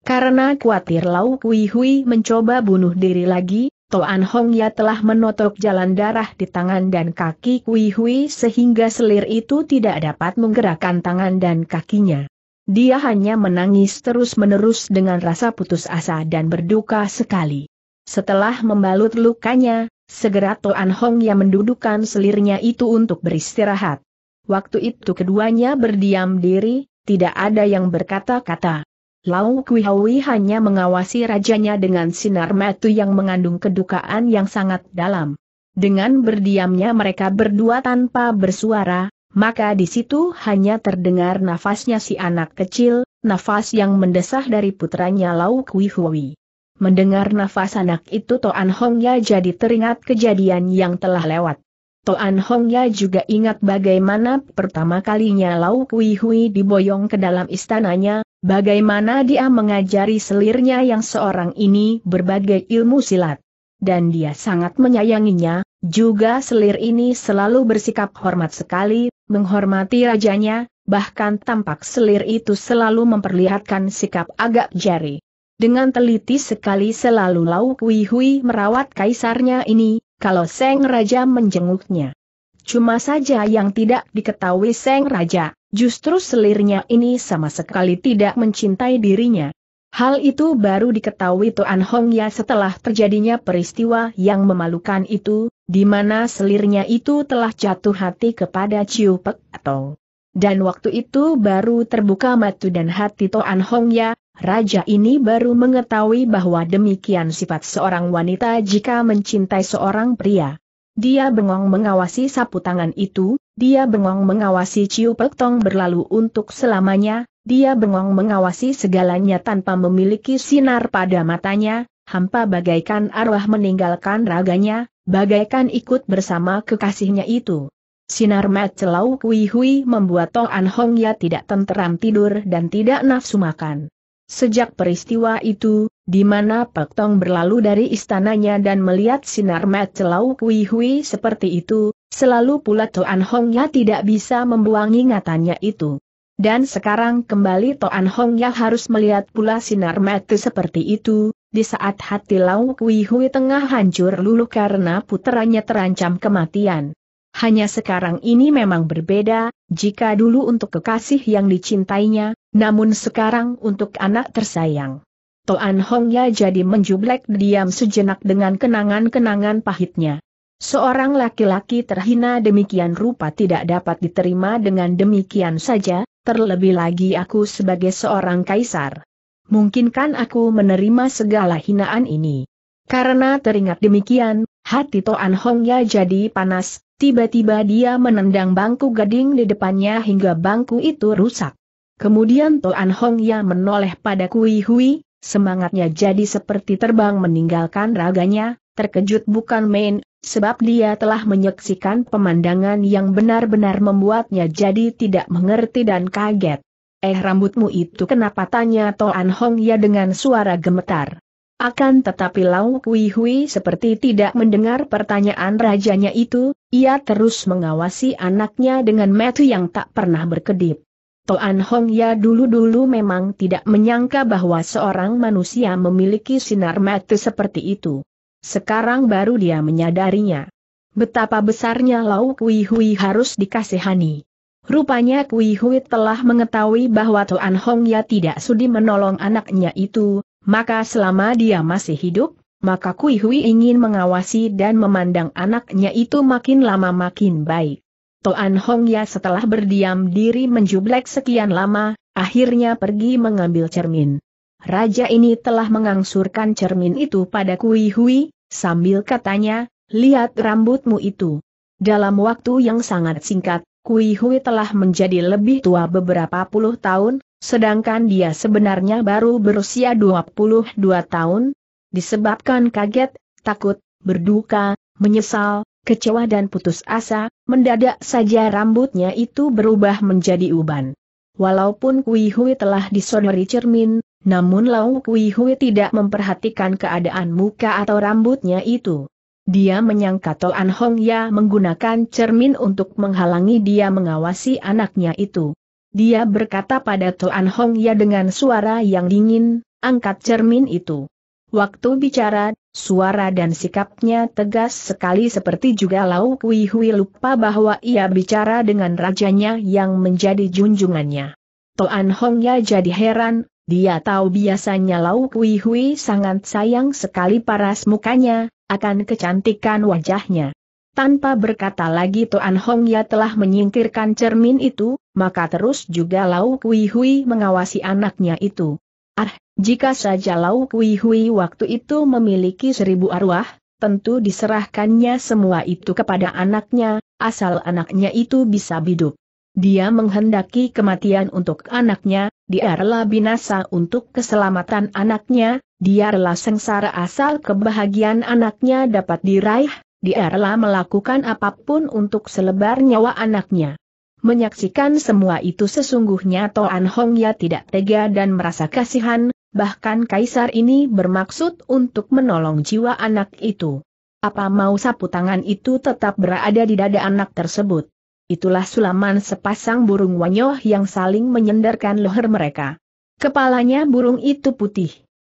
Karena khawatir Lau Kui Hui mencoba bunuh diri lagi, Toan Hong Ya telah menotok jalan darah di tangan dan kaki Kui Hui sehingga selir itu tidak dapat menggerakkan tangan dan kakinya. Dia hanya menangis terus-menerus dengan rasa putus asa dan berduka sekali. Setelah membalut lukanya, segera Toan Hong yang mendudukan selirnya itu untuk beristirahat. Waktu itu keduanya berdiam diri, tidak ada yang berkata-kata. Lau Kuihaui hanya mengawasi rajanya dengan sinar mata yang mengandung kedukaan yang sangat dalam. Dengan berdiamnya mereka berdua tanpa bersuara, maka di situ hanya terdengar nafasnya si anak kecil, nafas yang mendesah dari putranya Lau Kui Hui. Mendengar nafas anak itu Toan Hongya jadi teringat kejadian yang telah lewat. Toan Hongya juga ingat bagaimana pertama kalinya Lau Kui Hui diboyong ke dalam istananya, bagaimana dia mengajari selirnya yang seorang ini berbagai ilmu silat. Dan dia sangat menyayanginya, juga selir ini selalu bersikap hormat sekali, menghormati rajanya, bahkan tampak selir itu selalu memperlihatkan sikap agak jari. Dengan teliti sekali selalu lauk Kui Hui merawat kaisarnya ini, kalau Seng Raja menjenguknya. Cuma saja yang tidak diketahui Seng Raja, justru selirnya ini sama sekali tidak mencintai dirinya. Hal itu baru diketahui Tuan Hong Ya setelah terjadinya peristiwa yang memalukan itu, di mana selirnya itu telah jatuh hati kepada Chiu Pek Tong. Dan waktu itu baru terbuka mata dan hati Tuan Hong Ya, raja ini baru mengetahui bahwa demikian sifat seorang wanita jika mencintai seorang pria. Dia bengong mengawasi sapu tangan itu, dia bengong mengawasi Chiu Pek Tong berlalu untuk selamanya, dia bengong mengawasi segalanya tanpa memiliki sinar pada matanya, hampa bagaikan arwah meninggalkan raganya, bagaikan ikut bersama kekasihnya itu. Sinar mat celau kui hui membuat Tong Hong Ya tidak tenteram tidur dan tidak nafsu makan. Sejak peristiwa itu, di mana Pek Tong berlalu dari istananya dan melihat sinar mat celau kui hui seperti itu, selalu pula Tong Hong Ya tidak bisa membuang ingatannya itu. Dan sekarang kembali Toan Hong yang harus melihat pula sinar mati seperti itu, di saat hati Lau Kui Hui tengah hancur luluh karena putranya terancam kematian. Hanya sekarang ini memang berbeda, jika dulu untuk kekasih yang dicintainya, namun sekarang untuk anak tersayang. Toan Hongya jadi menjublek diam sejenak dengan kenangan-kenangan pahitnya. Seorang laki-laki terhina demikian rupa tidak dapat diterima dengan demikian saja, terlebih lagi aku sebagai seorang kaisar. Mungkinkan aku menerima segala hinaan ini. Karena teringat demikian, hati Toan Hongya jadi panas, tiba-tiba dia menendang bangku gading di depannya hingga bangku itu rusak. Kemudian Toan Hongya menoleh pada Kui Hui, semangatnya jadi seperti terbang meninggalkan raganya, Terkejut bukan main, sebab dia telah menyaksikan pemandangan yang benar-benar membuatnya jadi tidak mengerti dan kaget. Eh rambutmu itu kenapa tanya Toan Hong ya dengan suara gemetar. Akan tetapi Lau Kui Hui seperti tidak mendengar pertanyaan rajanya itu, ia terus mengawasi anaknya dengan metu yang tak pernah berkedip. Toan Hong ya dulu-dulu memang tidak menyangka bahwa seorang manusia memiliki sinar metu seperti itu. Sekarang baru dia menyadarinya. Betapa besarnya Lau Kui Hui harus dikasihani. Rupanya Kui Hui telah mengetahui bahwa Tuan Hong Ya tidak sudi menolong anaknya itu, maka selama dia masih hidup, maka Kui Hui ingin mengawasi dan memandang anaknya itu makin lama makin baik. Tuan Hong Ya setelah berdiam diri menjublek sekian lama, akhirnya pergi mengambil cermin. Raja ini telah mengangsurkan cermin itu pada Kui Hui, Sambil katanya, lihat rambutmu itu. Dalam waktu yang sangat singkat, Kui Hui telah menjadi lebih tua beberapa puluh tahun, sedangkan dia sebenarnya baru berusia 22 tahun. Disebabkan kaget, takut, berduka, menyesal, kecewa dan putus asa, mendadak saja rambutnya itu berubah menjadi uban. Walaupun Kui Hui telah disodori cermin, namun Lau Kui Hui tidak memperhatikan keadaan muka atau rambutnya itu. Dia menyangka Toan Hong Ya menggunakan cermin untuk menghalangi dia mengawasi anaknya itu. Dia berkata pada Toan Hong Ya dengan suara yang dingin, angkat cermin itu. Waktu bicara, suara dan sikapnya tegas sekali seperti juga Lau Kui Hui lupa bahwa ia bicara dengan rajanya yang menjadi junjungannya. Toan Hong Ya jadi heran, dia tahu biasanya Lau Kui Hui sangat sayang sekali paras mukanya, akan kecantikan wajahnya. Tanpa berkata lagi Tuan Hong Ya telah menyingkirkan cermin itu, maka terus juga Lau Kui Hui mengawasi anaknya itu. Ah, jika saja Lau Kui Hui waktu itu memiliki seribu arwah, tentu diserahkannya semua itu kepada anaknya, asal anaknya itu bisa hidup. Dia menghendaki kematian untuk anaknya, dia rela binasa untuk keselamatan anaknya, dia rela sengsara asal kebahagiaan anaknya dapat diraih, dia rela melakukan apapun untuk selebar nyawa anaknya. Menyaksikan semua itu sesungguhnya Toan Hongya tidak tega dan merasa kasihan, bahkan kaisar ini bermaksud untuk menolong jiwa anak itu. Apa mau sapu tangan itu tetap berada di dada anak tersebut? Itulah sulaman sepasang burung wanyoh yang saling menyendarkan leher mereka. Kepalanya burung itu putih.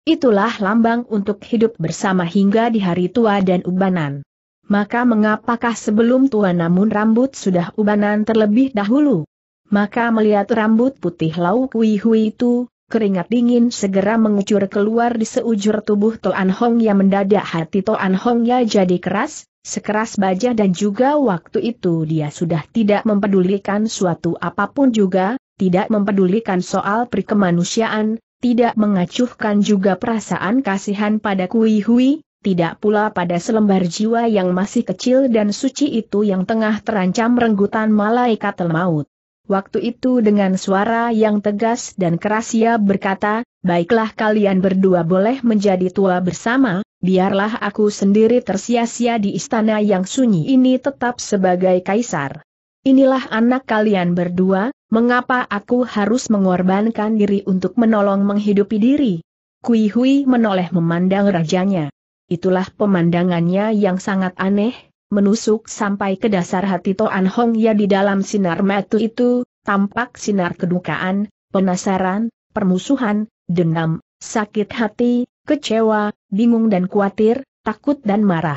Itulah lambang untuk hidup bersama hingga di hari tua dan ubanan. Maka mengapakah sebelum tua namun rambut sudah ubanan terlebih dahulu? Maka melihat rambut putih Lau Kui Hui itu, keringat dingin segera mengucur keluar di seujur tubuh Toan Hong yang mendadak hati Toan Hong ya jadi keras, sekeras baja dan juga waktu itu dia sudah tidak mempedulikan suatu apapun juga, tidak mempedulikan soal perikemanusiaan, tidak mengacuhkan juga perasaan kasihan pada Kui Hui, tidak pula pada selembar jiwa yang masih kecil dan suci itu yang tengah terancam renggutan malaikat maut. Waktu itu dengan suara yang tegas dan keras ia berkata, baiklah kalian berdua boleh menjadi tua bersama, biarlah aku sendiri tersia-sia di istana yang sunyi ini tetap sebagai kaisar. Inilah anak kalian berdua, mengapa aku harus mengorbankan diri untuk menolong menghidupi diri? Kui menoleh memandang rajanya. Itulah pemandangannya yang sangat aneh, menusuk sampai ke dasar hati Toan Hong ya di dalam sinar metu itu, tampak sinar kedukaan, penasaran, permusuhan, dendam, sakit hati, kecewa, bingung dan khawatir, takut dan marah.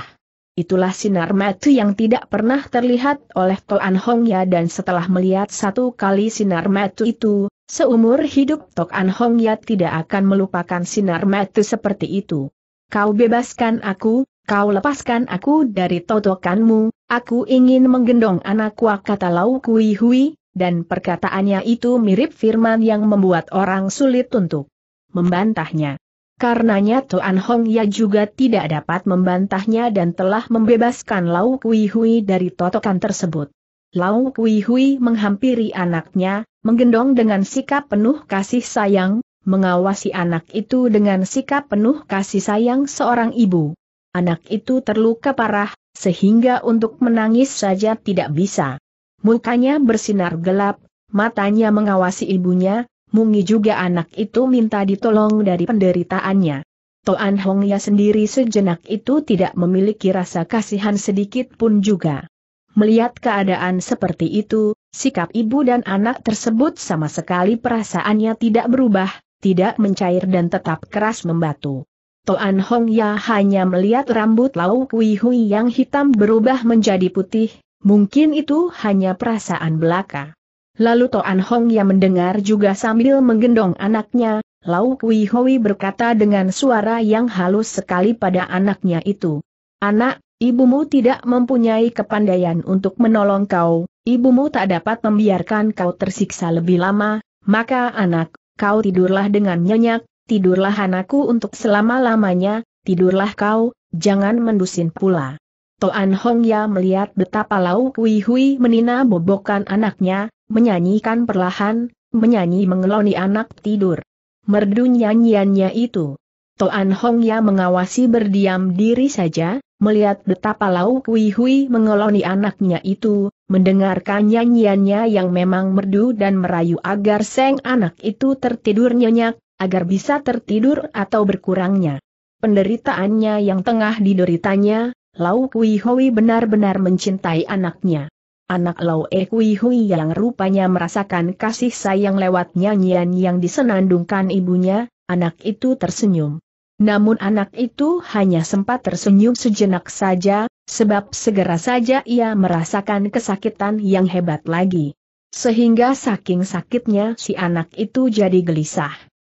Itulah sinar metu yang tidak pernah terlihat oleh Toan Hong Ya dan setelah melihat satu kali sinar metu itu, seumur hidup Toan Hong Ya tidak akan melupakan sinar metu seperti itu. Kau bebaskan aku, Kau lepaskan aku dari totokanmu, aku ingin menggendong anakku kata Lau Kui Hui, dan perkataannya itu mirip firman yang membuat orang sulit untuk membantahnya. Karenanya Tuan Hong Ya juga tidak dapat membantahnya dan telah membebaskan Lau Kui Hui dari totokan tersebut. Lau Kui Hui menghampiri anaknya, menggendong dengan sikap penuh kasih sayang, mengawasi anak itu dengan sikap penuh kasih sayang seorang ibu. Anak itu terluka parah, sehingga untuk menangis saja tidak bisa. Mukanya bersinar gelap, matanya mengawasi ibunya, Mungi juga anak itu minta ditolong dari penderitaannya. Toan Hongya sendiri sejenak itu tidak memiliki rasa kasihan sedikit pun juga. Melihat keadaan seperti itu, sikap ibu dan anak tersebut sama sekali perasaannya tidak berubah, tidak mencair dan tetap keras membatu. Toan Hong Ya hanya melihat rambut Lau Kui Hui yang hitam berubah menjadi putih, mungkin itu hanya perasaan belaka. Lalu Toan Hong Ya mendengar juga sambil menggendong anaknya, Lau Kui Hui berkata dengan suara yang halus sekali pada anaknya itu. Anak, ibumu tidak mempunyai kepandaian untuk menolong kau, ibumu tak dapat membiarkan kau tersiksa lebih lama, maka anak, kau tidurlah dengan nyenyak, tidurlah anakku untuk selama-lamanya, tidurlah kau, jangan mendusin pula. Toan Hong Ya melihat betapa Lau Kui Hui menina bobokan anaknya, menyanyikan perlahan, menyanyi mengeloni anak tidur. Merdu nyanyiannya itu. Toan Hong Ya mengawasi berdiam diri saja, melihat betapa Lau Kui Hui mengeloni anaknya itu, mendengarkan nyanyiannya yang memang merdu dan merayu agar seng anak itu tertidur nyenyak, agar bisa tertidur atau berkurangnya. Penderitaannya yang tengah dideritanya, Lau Kui Hui benar-benar mencintai anaknya. Anak Lau E Kui Hui yang rupanya merasakan kasih sayang lewat nyanyian yang disenandungkan ibunya, anak itu tersenyum. Namun anak itu hanya sempat tersenyum sejenak saja, sebab segera saja ia merasakan kesakitan yang hebat lagi. Sehingga saking sakitnya si anak itu jadi gelisah.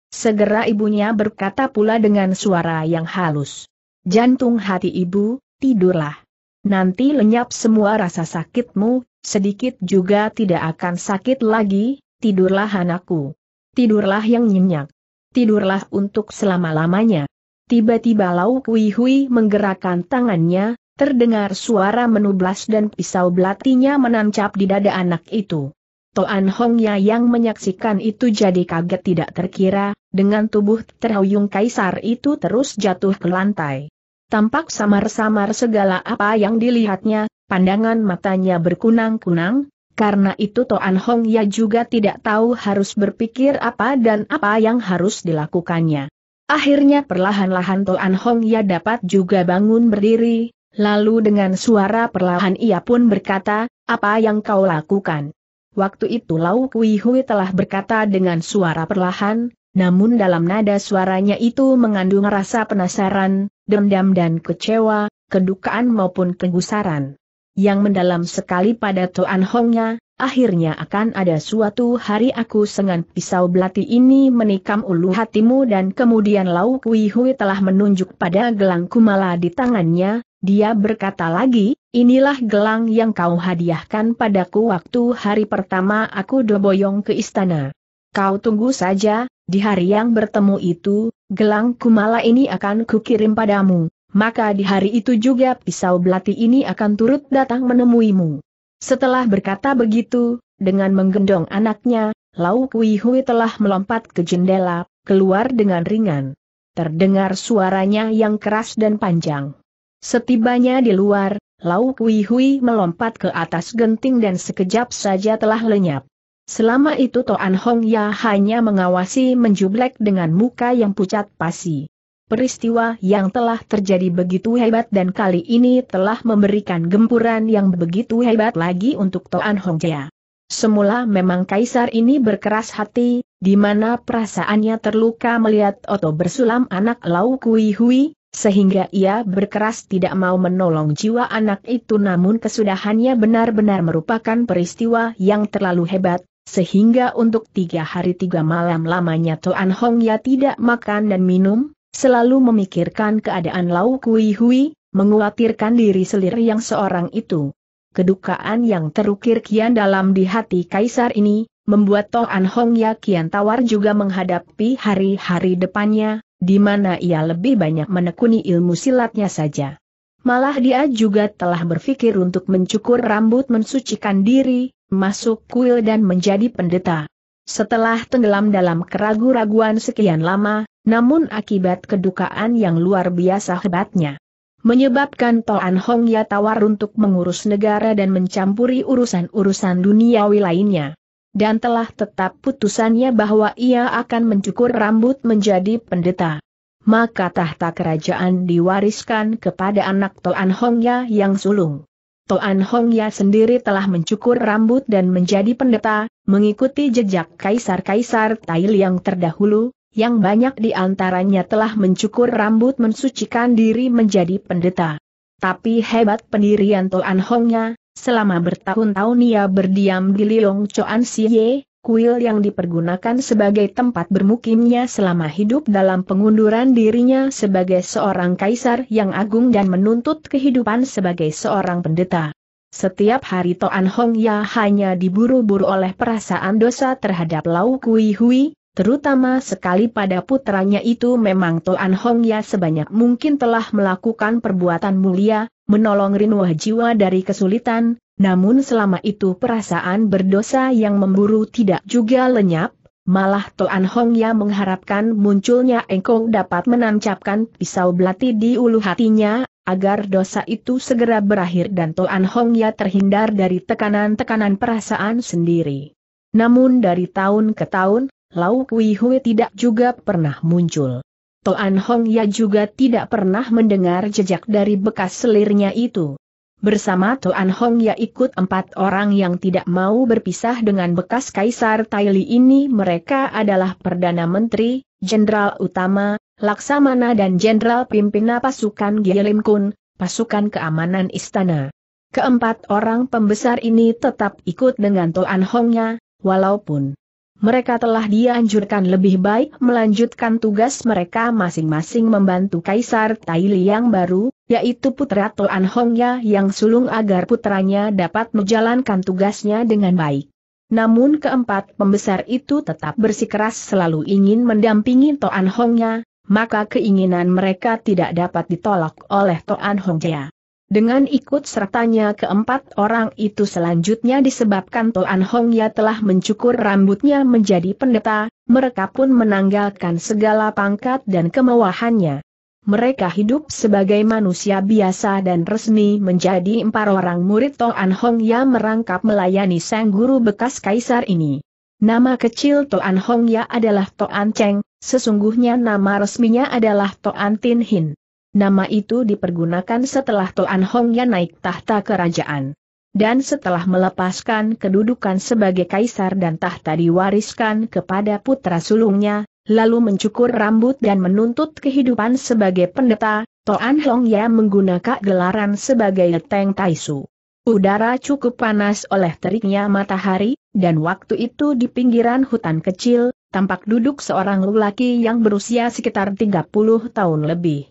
Segera ibunya berkata pula dengan suara yang halus. Jantung hati ibu, tidurlah. Nanti lenyap semua rasa sakitmu, sedikit juga tidak akan sakit lagi, tidurlah anakku. Tidurlah yang nyenyak. Tidurlah untuk selama-lamanya. Tiba-tiba Lau Kui Hui menggerakkan tangannya, terdengar suara menublas dan pisau belatinya menancap di dada anak itu. Toan hongnya yang menyaksikan itu jadi kaget tidak terkira, dengan tubuh terhuyung kaisar itu terus jatuh ke lantai. Tampak samar-samar segala apa yang dilihatnya, pandangan matanya berkunang-kunang, karena itu Toan Hong Ya juga tidak tahu harus berpikir apa dan apa yang harus dilakukannya. Akhirnya perlahan-lahan Toan Hong Ya dapat juga bangun berdiri, lalu dengan suara perlahan ia pun berkata, apa yang kau lakukan? Waktu itu Lau Kui Hui telah berkata dengan suara perlahan, namun dalam nada suaranya itu mengandung rasa penasaran, dendam dan kecewa, kedukaan maupun kegusaran. Yang mendalam sekali pada Toan Hongnya, akhirnya akan ada suatu hari aku sengan pisau belati ini menikam ulu hatimu dan kemudian Lau Kui Hui telah menunjuk pada gelang kumala di tangannya, dia berkata lagi, inilah gelang yang kau hadiahkan padaku waktu hari pertama aku doboyong ke istana. Kau tunggu saja, di hari yang bertemu itu, gelang kumala ini akan kukirim padamu, maka di hari itu juga pisau belati ini akan turut datang menemuimu. Setelah berkata begitu, dengan menggendong anaknya, Lau Kui Hui telah melompat ke jendela, keluar dengan ringan. Terdengar suaranya yang keras dan panjang. Setibanya di luar, Lau Kui Hui melompat ke atas genting dan sekejap saja telah lenyap. Selama itu Toan Hong Ya hanya mengawasi menjublek dengan muka yang pucat pasi. Peristiwa yang telah terjadi begitu hebat dan kali ini telah memberikan gempuran yang begitu hebat lagi untuk Toan Ya. Semula memang kaisar ini berkeras hati, di mana perasaannya terluka melihat Oto bersulam anak Lau Kui Hui, sehingga ia berkeras tidak mau menolong jiwa anak itu namun kesudahannya benar-benar merupakan peristiwa yang terlalu hebat, sehingga untuk tiga hari tiga malam lamanya Toan Hong Ya tidak makan dan minum, selalu memikirkan keadaan Lau Kui Hui, menguatirkan diri selir yang seorang itu. Kedukaan yang terukir kian dalam di hati kaisar ini, membuat Toan Hong Ya kian tawar juga menghadapi hari-hari depannya, di mana ia lebih banyak menekuni ilmu silatnya saja. Malah dia juga telah berpikir untuk mencukur rambut mensucikan diri, masuk kuil dan menjadi pendeta. Setelah tenggelam dalam keraguan raguan sekian lama, namun akibat kedukaan yang luar biasa hebatnya. Menyebabkan Toan Hong Ya tawar untuk mengurus negara dan mencampuri urusan-urusan duniawi lainnya. Dan telah tetap putusannya bahwa ia akan mencukur rambut menjadi pendeta maka tahta kerajaan diwariskan kepada anak Toan Hongya yang sulung. Toan Ya sendiri telah mencukur rambut dan menjadi pendeta, mengikuti jejak kaisar-kaisar Tail yang terdahulu, yang banyak di antaranya telah mencukur rambut mensucikan diri menjadi pendeta. Tapi hebat pendirian Toan Hongnya, selama bertahun-tahun ia berdiam di Liong Choan Siye, kuil yang dipergunakan sebagai tempat bermukimnya selama hidup dalam pengunduran dirinya sebagai seorang kaisar yang agung dan menuntut kehidupan sebagai seorang pendeta. Setiap hari Toan Hong Ya hanya diburu-buru oleh perasaan dosa terhadap Lau Kui Hui, terutama sekali pada putranya itu memang Toan Hong Ya sebanyak mungkin telah melakukan perbuatan mulia, menolong Rinwah jiwa dari kesulitan, namun selama itu perasaan berdosa yang memburu tidak juga lenyap, malah Toan Hong yang mengharapkan munculnya engkong dapat menancapkan pisau belati di ulu hatinya, agar dosa itu segera berakhir dan Toan Hong ya terhindar dari tekanan-tekanan perasaan sendiri. Namun dari tahun ke tahun, Lau Kui Hui tidak juga pernah muncul. Toan Hong ya juga tidak pernah mendengar jejak dari bekas selirnya itu. Bersama Toan Hong ya ikut empat orang yang tidak mau berpisah dengan bekas Kaisar Taili ini mereka adalah Perdana Menteri, Jenderal Utama, Laksamana dan Jenderal Pimpinan Pasukan Gyalim Kun, Pasukan Keamanan Istana. Keempat orang pembesar ini tetap ikut dengan Toan Hongnya, walaupun mereka telah dianjurkan lebih baik melanjutkan tugas mereka masing-masing membantu Kaisar Taili yang baru, yaitu putra Toan Hongya yang sulung agar putranya dapat menjalankan tugasnya dengan baik. Namun keempat pembesar itu tetap bersikeras selalu ingin mendampingi Toan Hongya, maka keinginan mereka tidak dapat ditolak oleh Toan Hongya. Dengan ikut sertanya keempat orang itu selanjutnya disebabkan Toan Hong Ya telah mencukur rambutnya menjadi pendeta, mereka pun menanggalkan segala pangkat dan kemewahannya. Mereka hidup sebagai manusia biasa dan resmi menjadi empat orang murid Toan Hong Ya merangkap melayani sang guru bekas kaisar ini. Nama kecil Toan Hong Ya adalah Toan Cheng, sesungguhnya nama resminya adalah Toan Tin Hin. Nama itu dipergunakan setelah Toan Hong Yan naik tahta kerajaan. Dan setelah melepaskan kedudukan sebagai kaisar dan tahta diwariskan kepada putra sulungnya, lalu mencukur rambut dan menuntut kehidupan sebagai pendeta, Toan Hong Yan menggunakan gelaran sebagai Teng Taisu. Udara cukup panas oleh teriknya matahari, dan waktu itu di pinggiran hutan kecil, tampak duduk seorang lelaki yang berusia sekitar 30 tahun lebih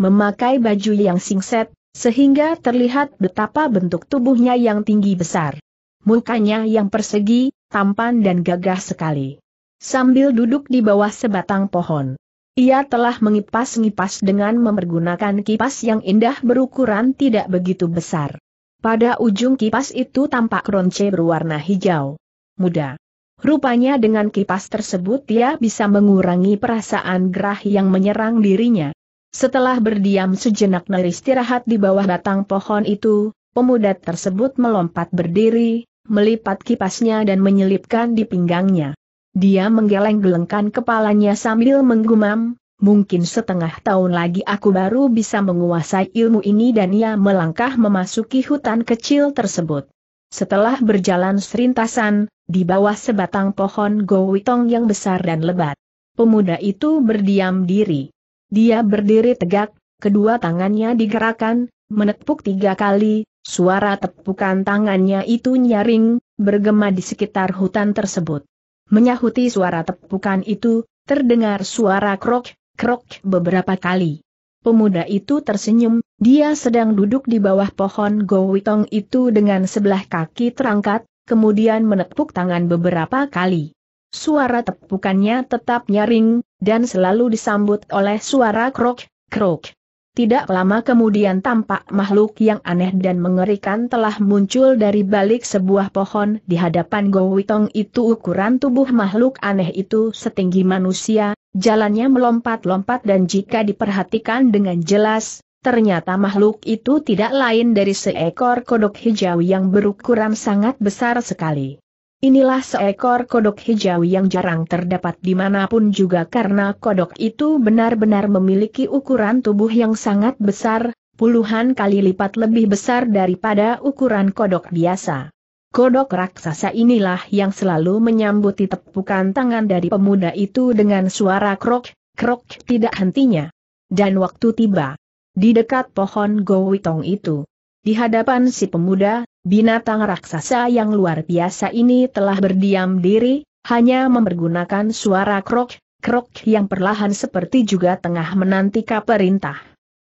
memakai baju yang singset, sehingga terlihat betapa bentuk tubuhnya yang tinggi besar. Mukanya yang persegi, tampan dan gagah sekali. Sambil duduk di bawah sebatang pohon. Ia telah mengipas-ngipas dengan mempergunakan kipas yang indah berukuran tidak begitu besar. Pada ujung kipas itu tampak ronce berwarna hijau. Muda. Rupanya dengan kipas tersebut ia bisa mengurangi perasaan gerah yang menyerang dirinya. Setelah berdiam sejenak neristirahat di bawah batang pohon itu, pemuda tersebut melompat berdiri, melipat kipasnya dan menyelipkan di pinggangnya. Dia menggeleng-gelengkan kepalanya sambil menggumam, mungkin setengah tahun lagi aku baru bisa menguasai ilmu ini dan ia melangkah memasuki hutan kecil tersebut. Setelah berjalan serintasan, di bawah sebatang pohon gowitong yang besar dan lebat, pemuda itu berdiam diri. Dia berdiri tegak, kedua tangannya digerakkan, menepuk tiga kali, suara tepukan tangannya itu nyaring, bergema di sekitar hutan tersebut. Menyahuti suara tepukan itu, terdengar suara krok, krok beberapa kali. Pemuda itu tersenyum, dia sedang duduk di bawah pohon gowitong itu dengan sebelah kaki terangkat, kemudian menepuk tangan beberapa kali. Suara tepukannya tetap nyaring, dan selalu disambut oleh suara krok, krok. Tidak lama kemudian tampak makhluk yang aneh dan mengerikan telah muncul dari balik sebuah pohon di hadapan Gowitong itu ukuran tubuh makhluk aneh itu setinggi manusia, jalannya melompat-lompat dan jika diperhatikan dengan jelas, ternyata makhluk itu tidak lain dari seekor kodok hijau yang berukuran sangat besar sekali. Inilah seekor kodok hijau yang jarang terdapat di dimanapun juga karena kodok itu benar-benar memiliki ukuran tubuh yang sangat besar, puluhan kali lipat lebih besar daripada ukuran kodok biasa. Kodok raksasa inilah yang selalu menyambuti tepukan tangan dari pemuda itu dengan suara krok, krok tidak hentinya. Dan waktu tiba, di dekat pohon Gowitong itu, di hadapan si pemuda, Binatang raksasa yang luar biasa ini telah berdiam diri, hanya mempergunakan suara krok, krok yang perlahan seperti juga tengah menanti perintah.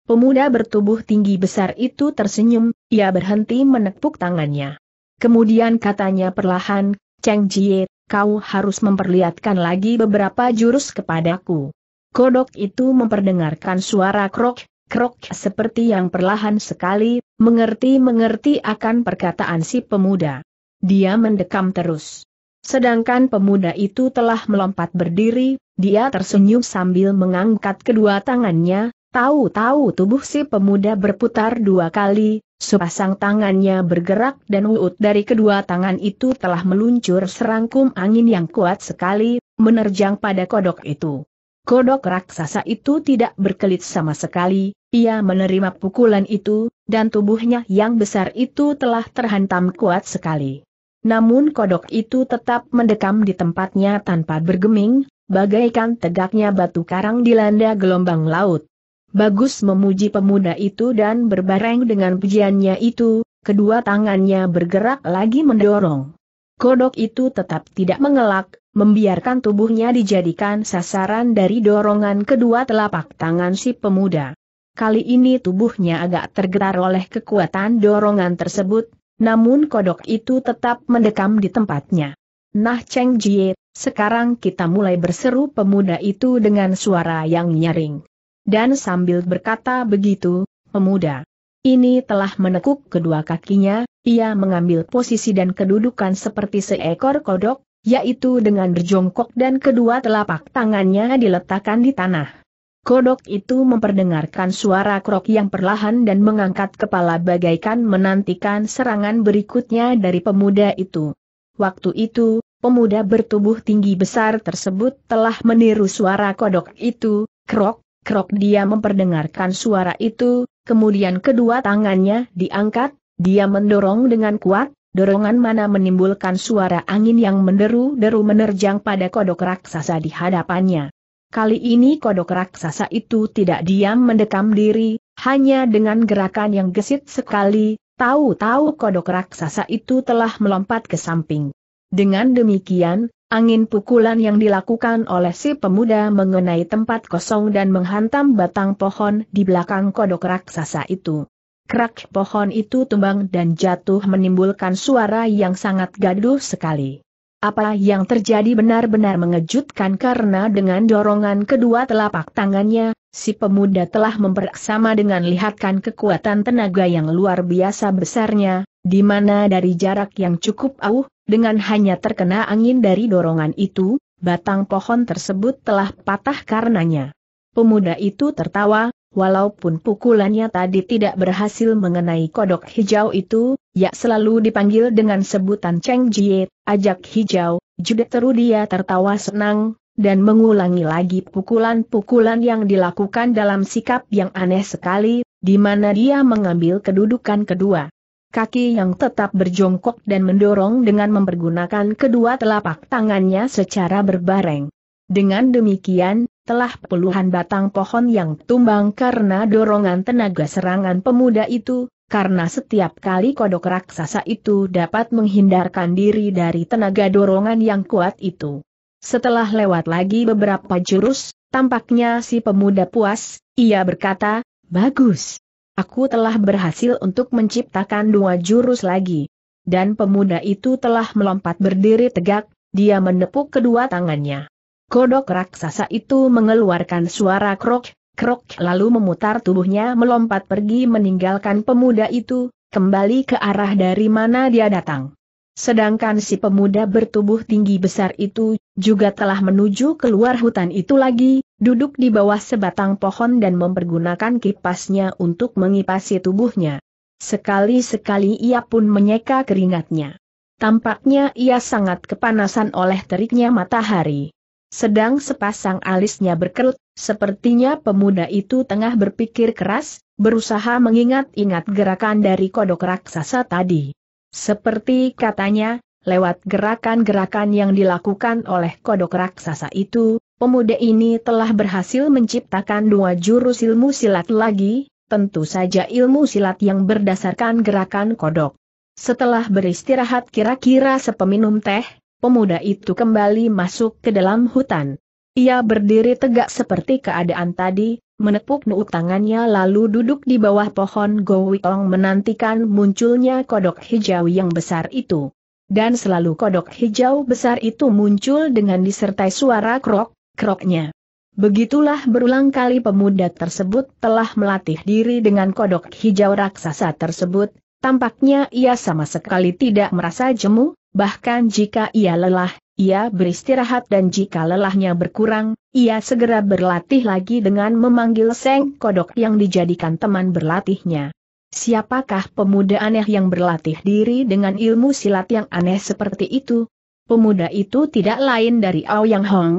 Pemuda bertubuh tinggi besar itu tersenyum, ia berhenti menepuk tangannya. Kemudian katanya perlahan, Cheng Jie, kau harus memperlihatkan lagi beberapa jurus kepadaku. Kodok itu memperdengarkan suara krok, Krok seperti yang perlahan sekali, mengerti-mengerti akan perkataan si pemuda. Dia mendekam terus. Sedangkan pemuda itu telah melompat berdiri, dia tersenyum sambil mengangkat kedua tangannya, tahu-tahu tubuh si pemuda berputar dua kali, Sepasang tangannya bergerak dan uut dari kedua tangan itu telah meluncur serangkum angin yang kuat sekali, menerjang pada kodok itu. Kodok raksasa itu tidak berkelit sama sekali, ia menerima pukulan itu, dan tubuhnya yang besar itu telah terhantam kuat sekali. Namun kodok itu tetap mendekam di tempatnya tanpa bergeming, bagaikan tegaknya batu karang di dilanda gelombang laut. Bagus memuji pemuda itu dan berbareng dengan pujiannya itu, kedua tangannya bergerak lagi mendorong. Kodok itu tetap tidak mengelak, membiarkan tubuhnya dijadikan sasaran dari dorongan kedua telapak tangan si pemuda. Kali ini tubuhnya agak tergetar oleh kekuatan dorongan tersebut, namun kodok itu tetap mendekam di tempatnya. Nah Cheng Jie, sekarang kita mulai berseru pemuda itu dengan suara yang nyaring. Dan sambil berkata begitu, pemuda ini telah menekuk kedua kakinya, ia mengambil posisi dan kedudukan seperti seekor kodok, yaitu dengan berjongkok dan kedua telapak tangannya diletakkan di tanah. Kodok itu memperdengarkan suara krok yang perlahan dan mengangkat kepala bagaikan menantikan serangan berikutnya dari pemuda itu. Waktu itu, pemuda bertubuh tinggi besar tersebut telah meniru suara kodok itu, krok, krok dia memperdengarkan suara itu, kemudian kedua tangannya diangkat, dia mendorong dengan kuat, Dorongan mana menimbulkan suara angin yang menderu-deru menerjang pada kodok raksasa di hadapannya. Kali ini kodok raksasa itu tidak diam mendekam diri, hanya dengan gerakan yang gesit sekali, tahu-tahu kodok raksasa itu telah melompat ke samping. Dengan demikian, angin pukulan yang dilakukan oleh si pemuda mengenai tempat kosong dan menghantam batang pohon di belakang kodok raksasa itu. Krak pohon itu tumbang dan jatuh menimbulkan suara yang sangat gaduh sekali. Apa yang terjadi benar-benar mengejutkan karena dengan dorongan kedua telapak tangannya, si pemuda telah memperaksama dengan lihatkan kekuatan tenaga yang luar biasa besarnya, di mana dari jarak yang cukup auh, dengan hanya terkena angin dari dorongan itu, batang pohon tersebut telah patah karenanya. Pemuda itu tertawa, Walaupun pukulannya tadi tidak berhasil mengenai kodok hijau itu, ia ya selalu dipanggil dengan sebutan Cheng Jie, ajak hijau, judek teru dia tertawa senang, dan mengulangi lagi pukulan-pukulan yang dilakukan dalam sikap yang aneh sekali, di mana dia mengambil kedudukan kedua. Kaki yang tetap berjongkok dan mendorong dengan mempergunakan kedua telapak tangannya secara berbareng. Dengan demikian, telah puluhan batang pohon yang tumbang karena dorongan tenaga serangan pemuda itu, karena setiap kali kodok raksasa itu dapat menghindarkan diri dari tenaga dorongan yang kuat itu. Setelah lewat lagi beberapa jurus, tampaknya si pemuda puas, ia berkata, Bagus. Aku telah berhasil untuk menciptakan dua jurus lagi. Dan pemuda itu telah melompat berdiri tegak, dia menepuk kedua tangannya. Kodok raksasa itu mengeluarkan suara krok, krok lalu memutar tubuhnya melompat pergi meninggalkan pemuda itu, kembali ke arah dari mana dia datang. Sedangkan si pemuda bertubuh tinggi besar itu, juga telah menuju keluar hutan itu lagi, duduk di bawah sebatang pohon dan mempergunakan kipasnya untuk mengipasi tubuhnya. Sekali-sekali ia pun menyeka keringatnya. Tampaknya ia sangat kepanasan oleh teriknya matahari. Sedang sepasang alisnya berkerut, sepertinya pemuda itu tengah berpikir keras, berusaha mengingat-ingat gerakan dari kodok raksasa tadi. Seperti katanya, lewat gerakan-gerakan yang dilakukan oleh kodok raksasa itu, pemuda ini telah berhasil menciptakan dua jurus ilmu silat lagi, tentu saja ilmu silat yang berdasarkan gerakan kodok. Setelah beristirahat kira-kira sepeminum teh, pemuda itu kembali masuk ke dalam hutan. Ia berdiri tegak seperti keadaan tadi, menepuk nuuk tangannya lalu duduk di bawah pohon Gowitong menantikan munculnya kodok hijau yang besar itu. Dan selalu kodok hijau besar itu muncul dengan disertai suara krok, kroknya. Begitulah berulang kali pemuda tersebut telah melatih diri dengan kodok hijau raksasa tersebut, tampaknya ia sama sekali tidak merasa jemu, bahkan jika ia lelah, ia beristirahat dan jika lelahnya berkurang, ia segera berlatih lagi dengan memanggil Seng Kodok yang dijadikan teman berlatihnya. Siapakah pemuda aneh yang berlatih diri dengan ilmu silat yang aneh seperti itu? Pemuda itu tidak lain dari Yang Hong.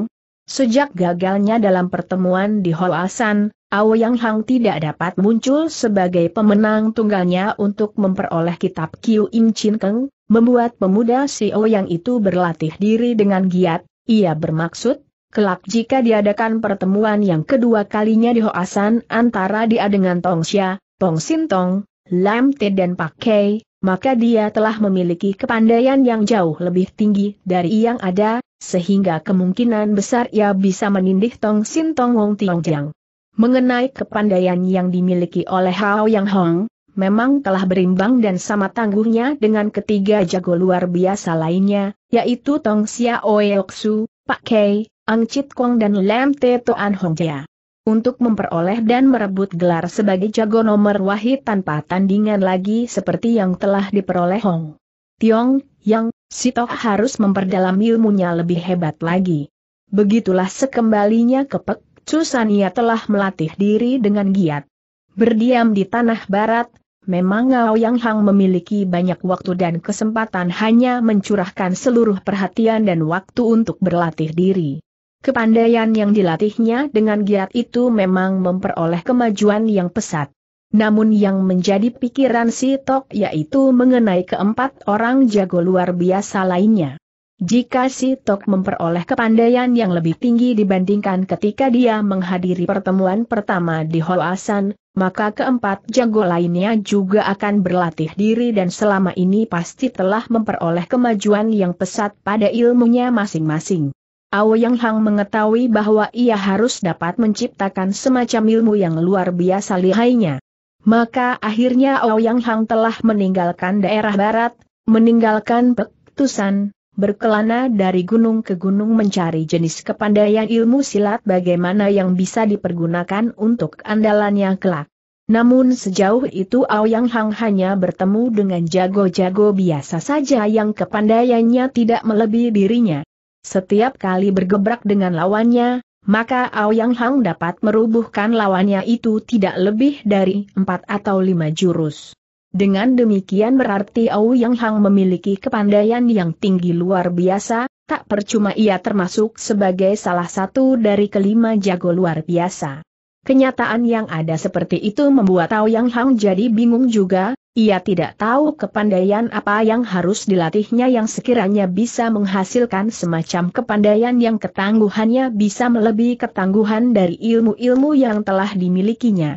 Sejak gagalnya dalam pertemuan di Hoasan, Yang Hong tidak dapat muncul sebagai pemenang tunggalnya untuk memperoleh kitab Kiu Im Chin Keng, membuat pemuda CEO oh yang itu berlatih diri dengan giat, ia bermaksud, kelak jika diadakan pertemuan yang kedua kalinya di Hoasan antara dia dengan Tong Xia, Tong Tong, Lam Te dan Pak Kei, maka dia telah memiliki kepandaian yang jauh lebih tinggi dari yang ada, sehingga kemungkinan besar ia bisa menindih Tong Tong Wong Tiong Jiang. Mengenai kepandaian yang dimiliki oleh Hao Yang Hong, memang telah berimbang dan sama tangguhnya dengan ketiga jago luar biasa lainnya, yaitu Tong Xia Oeoksu, Pak Kei, Ang Chit Kong dan Lam Te Toan Hong Jia. Untuk memperoleh dan merebut gelar sebagai jago nomor wahid tanpa tandingan lagi seperti yang telah diperoleh Hong Tiong Yang, Sitok harus memperdalam ilmunya lebih hebat lagi. Begitulah sekembalinya ke Pek Susania telah melatih diri dengan giat berdiam di tanah barat, Memang Ngao Yang Hang memiliki banyak waktu dan kesempatan hanya mencurahkan seluruh perhatian dan waktu untuk berlatih diri. Kepandaian yang dilatihnya dengan giat itu memang memperoleh kemajuan yang pesat. Namun yang menjadi pikiran si Tok yaitu mengenai keempat orang jago luar biasa lainnya. Jika si Tok memperoleh kepandaian yang lebih tinggi dibandingkan ketika dia menghadiri pertemuan pertama di Hoasan, maka keempat jago lainnya juga akan berlatih diri dan selama ini pasti telah memperoleh kemajuan yang pesat pada ilmunya masing-masing. Yang Hang mengetahui bahwa ia harus dapat menciptakan semacam ilmu yang luar biasa lihainya. Maka akhirnya Yang Hang telah meninggalkan daerah barat, meninggalkan Pektusan, berkelana dari gunung ke gunung mencari jenis kepandaian ilmu silat bagaimana yang bisa dipergunakan untuk andalannya kelak. Namun sejauh itu Aoyang Hang hanya bertemu dengan jago-jago biasa saja yang kepandaiannya tidak melebihi dirinya. Setiap kali bergebrak dengan lawannya, maka Aoyang Hang dapat merubuhkan lawannya itu tidak lebih dari empat atau lima jurus. Dengan demikian berarti Au yang Hang memiliki kepandaian yang tinggi luar biasa, tak percuma ia termasuk sebagai salah satu dari kelima jago luar biasa. Kenyataan yang ada seperti itu membuat Au yang Hang jadi bingung juga, ia tidak tahu kepandaian apa yang harus dilatihnya yang sekiranya bisa menghasilkan semacam kepandaian yang ketangguhannya bisa melebihi ketangguhan dari ilmu-ilmu yang telah dimilikinya.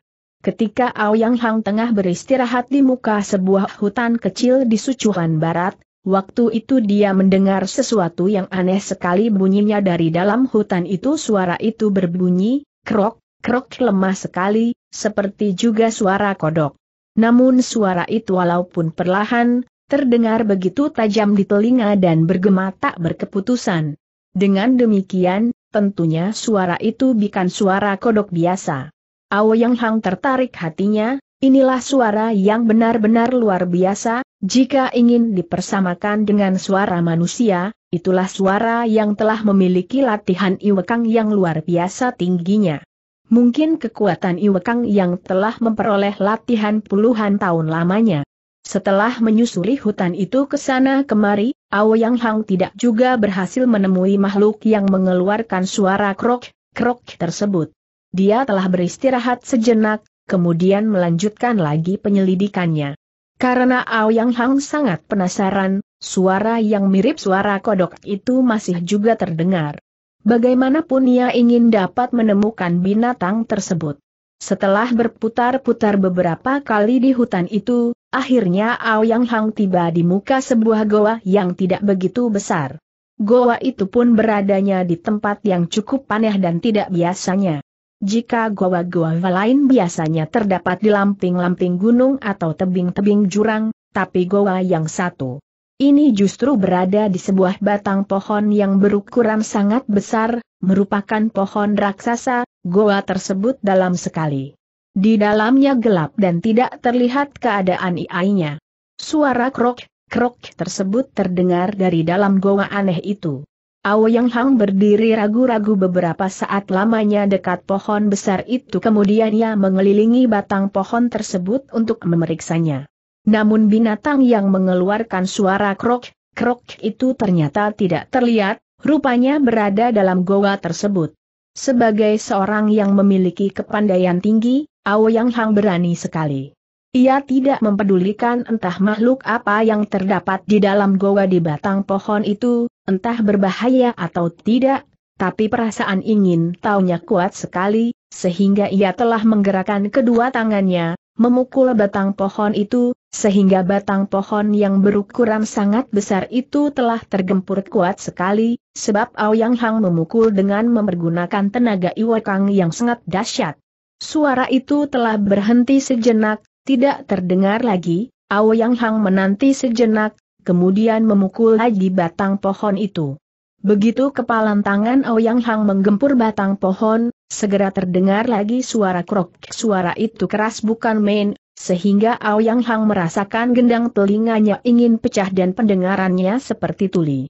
Ketika Aoyang Hang tengah beristirahat di muka sebuah hutan kecil di Sucuhan Barat, waktu itu dia mendengar sesuatu yang aneh sekali bunyinya dari dalam hutan itu suara itu berbunyi, krok, krok lemah sekali, seperti juga suara kodok. Namun suara itu walaupun perlahan, terdengar begitu tajam di telinga dan bergema tak berkeputusan. Dengan demikian, tentunya suara itu bukan suara kodok biasa. Yang Hang tertarik hatinya, inilah suara yang benar-benar luar biasa, jika ingin dipersamakan dengan suara manusia, itulah suara yang telah memiliki latihan iwekang yang luar biasa tingginya. Mungkin kekuatan iwekang yang telah memperoleh latihan puluhan tahun lamanya. Setelah menyusuri hutan itu ke sana kemari, Yang Hang tidak juga berhasil menemui makhluk yang mengeluarkan suara krok, krok tersebut dia telah beristirahat sejenak, kemudian melanjutkan lagi penyelidikannya. Karena Yang Hang sangat penasaran, suara yang mirip suara kodok itu masih juga terdengar. Bagaimanapun ia ingin dapat menemukan binatang tersebut. Setelah berputar-putar beberapa kali di hutan itu, akhirnya Yang Hang tiba di muka sebuah goa yang tidak begitu besar. Goa itu pun beradanya di tempat yang cukup aneh dan tidak biasanya. Jika goa-goa lain biasanya terdapat di lamping-lamping gunung atau tebing-tebing jurang, tapi goa yang satu ini justru berada di sebuah batang pohon yang berukuran sangat besar, merupakan pohon raksasa, goa tersebut dalam sekali. Di dalamnya gelap dan tidak terlihat keadaan iainya. Suara krok, krok tersebut terdengar dari dalam goa aneh itu. Yang Hang berdiri ragu-ragu beberapa saat lamanya dekat pohon besar itu kemudian ia mengelilingi batang pohon tersebut untuk memeriksanya. Namun binatang yang mengeluarkan suara krok, krok itu ternyata tidak terlihat, rupanya berada dalam goa tersebut. Sebagai seorang yang memiliki kepandaian tinggi, Yang Hang berani sekali. Ia tidak mempedulikan entah makhluk apa yang terdapat di dalam goa di batang pohon itu, entah berbahaya atau tidak, tapi perasaan ingin taunya kuat sekali, sehingga ia telah menggerakkan kedua tangannya, memukul batang pohon itu, sehingga batang pohon yang berukuran sangat besar itu telah tergempur kuat sekali, sebab Yang Hang memukul dengan mempergunakan tenaga iwakang yang sangat dahsyat. Suara itu telah berhenti sejenak, tidak terdengar lagi, Yang Hang menanti sejenak, kemudian memukul lagi batang pohon itu. Begitu kepalan tangan Ouyang Hang menggempur batang pohon, segera terdengar lagi suara krok. Suara itu keras bukan main, sehingga Ouyang Hang merasakan gendang telinganya ingin pecah dan pendengarannya seperti tuli.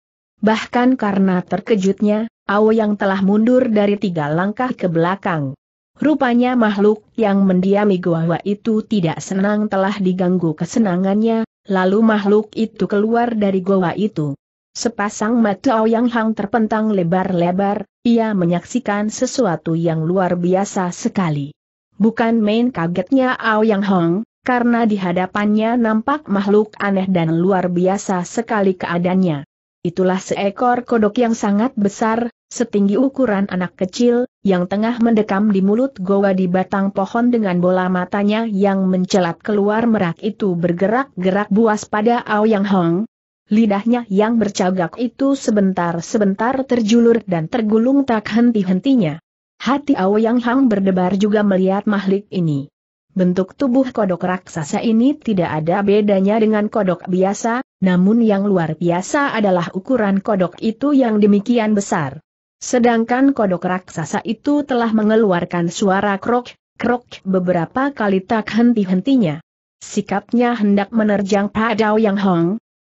Bahkan karena terkejutnya, Ouyang telah mundur dari tiga langkah ke belakang. Rupanya makhluk yang mendiami gua itu tidak senang telah diganggu kesenangannya, Lalu makhluk itu keluar dari goa itu. Sepasang mata Yang Hang terpentang lebar-lebar, ia menyaksikan sesuatu yang luar biasa sekali. Bukan main kagetnya Yang Hang, karena di hadapannya nampak makhluk aneh dan luar biasa sekali keadaannya. Itulah seekor kodok yang sangat besar, setinggi ukuran anak kecil, yang tengah mendekam di mulut goa di batang pohon dengan bola matanya yang mencelat keluar merak itu bergerak-gerak buas pada Yang Hong. Lidahnya yang bercagak itu sebentar-sebentar terjulur dan tergulung tak henti-hentinya. Hati Ao Yang Hang berdebar juga melihat makhluk ini. Bentuk tubuh kodok raksasa ini tidak ada bedanya dengan kodok biasa, namun yang luar biasa adalah ukuran kodok itu yang demikian besar. Sedangkan kodok raksasa itu telah mengeluarkan suara krok, krok beberapa kali tak henti-hentinya. Sikapnya hendak menerjang Padao Yang Hong.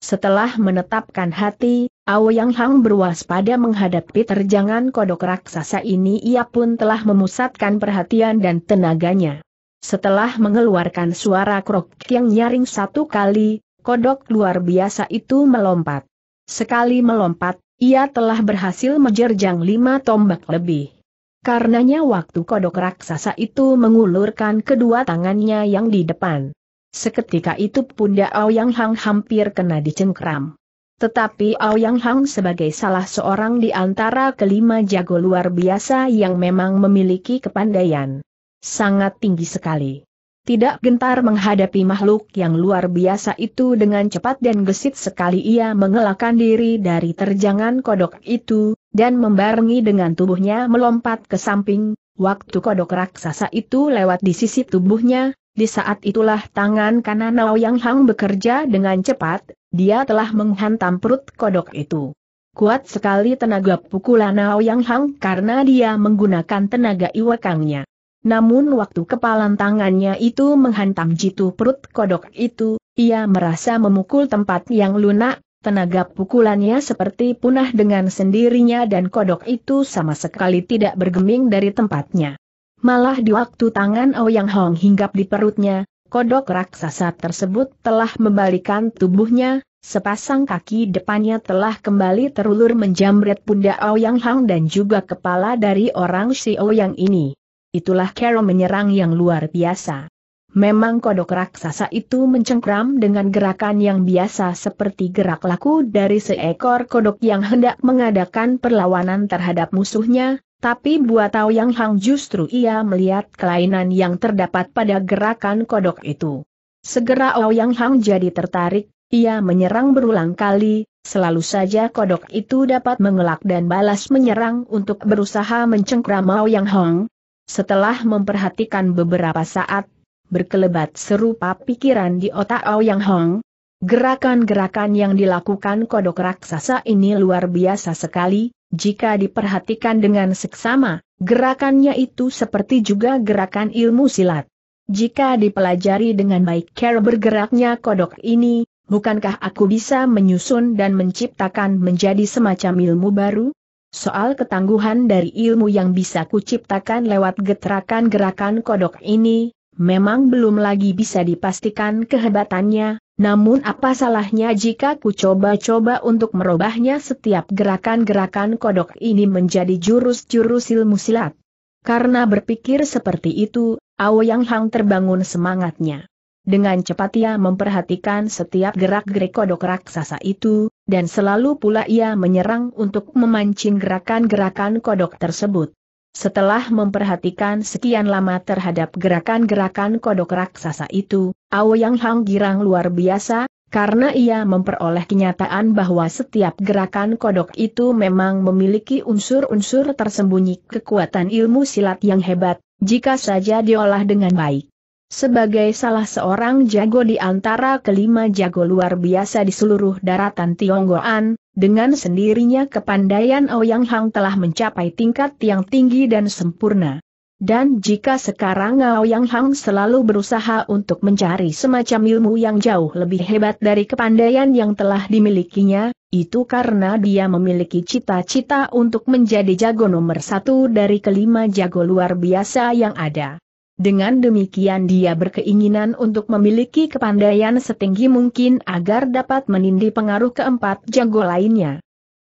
Setelah menetapkan hati, Ao Yang Hong berwaspada menghadapi terjangan kodok raksasa ini ia pun telah memusatkan perhatian dan tenaganya. Setelah mengeluarkan suara krok yang nyaring satu kali, kodok luar biasa itu melompat. Sekali melompat, ia telah berhasil menjerjang lima tombak lebih. Karenanya waktu kodok raksasa itu mengulurkan kedua tangannya yang di depan. Seketika itu pundak Aoyang Hang hampir kena dicengkram. Tetapi Aoyang Hang sebagai salah seorang di antara kelima jago luar biasa yang memang memiliki kepandaian. Sangat tinggi sekali tidak gentar menghadapi makhluk yang luar biasa itu dengan cepat dan gesit sekali ia mengelakkan diri dari terjangan kodok itu, dan membarengi dengan tubuhnya melompat ke samping, waktu kodok raksasa itu lewat di sisi tubuhnya, di saat itulah tangan kanan Nao Yang Hang bekerja dengan cepat, dia telah menghantam perut kodok itu. Kuat sekali tenaga pukulan Nao Yang Hang karena dia menggunakan tenaga iwakangnya. Namun waktu kepalan tangannya itu menghantam jitu perut kodok itu, ia merasa memukul tempat yang lunak, tenaga pukulannya seperti punah dengan sendirinya dan kodok itu sama sekali tidak bergeming dari tempatnya. Malah di waktu tangan Ouyang Hong hinggap di perutnya, kodok raksasa tersebut telah membalikan tubuhnya, sepasang kaki depannya telah kembali terulur menjamret pundak Ouyang Hong dan juga kepala dari orang si Ouyang ini itulah Carol menyerang yang luar biasa. Memang kodok raksasa itu mencengkram dengan gerakan yang biasa seperti gerak laku dari seekor kodok yang hendak mengadakan perlawanan terhadap musuhnya, tapi buat tahu yang hang justru ia melihat kelainan yang terdapat pada gerakan kodok itu. Segera Yang Hang jadi tertarik, ia menyerang berulang kali, selalu saja kodok itu dapat mengelak dan balas menyerang untuk berusaha mencengkram Yang Hang, setelah memperhatikan beberapa saat, berkelebat serupa pikiran di otak Yang Hong, gerakan-gerakan yang dilakukan kodok raksasa ini luar biasa sekali, jika diperhatikan dengan seksama, gerakannya itu seperti juga gerakan ilmu silat. Jika dipelajari dengan baik cara bergeraknya kodok ini, bukankah aku bisa menyusun dan menciptakan menjadi semacam ilmu baru? Soal ketangguhan dari ilmu yang bisa kuciptakan lewat getrakan gerakan kodok ini, memang belum lagi bisa dipastikan kehebatannya, namun apa salahnya jika kucoba coba untuk merubahnya setiap gerakan-gerakan kodok ini menjadi jurus-jurus ilmu silat? Karena berpikir seperti itu, Yang Hang terbangun semangatnya. Dengan cepat ia memperhatikan setiap gerak-gerik kodok raksasa itu, dan selalu pula ia menyerang untuk memancing gerakan-gerakan kodok tersebut. Setelah memperhatikan sekian lama terhadap gerakan-gerakan kodok raksasa itu, Aoyang Hang girang luar biasa, karena ia memperoleh kenyataan bahwa setiap gerakan kodok itu memang memiliki unsur-unsur tersembunyi kekuatan ilmu silat yang hebat, jika saja diolah dengan baik. Sebagai salah seorang jago di antara kelima jago luar biasa di seluruh daratan Tionggoan, dengan sendirinya kepandaian Ouyang oh Hang telah mencapai tingkat yang tinggi dan sempurna. Dan jika sekarang Ouyang oh Hang selalu berusaha untuk mencari semacam ilmu yang jauh lebih hebat dari kepandaian yang telah dimilikinya, itu karena dia memiliki cita-cita untuk menjadi jago nomor satu dari kelima jago luar biasa yang ada. Dengan demikian dia berkeinginan untuk memiliki kepandaian setinggi mungkin agar dapat menindih pengaruh keempat jago lainnya.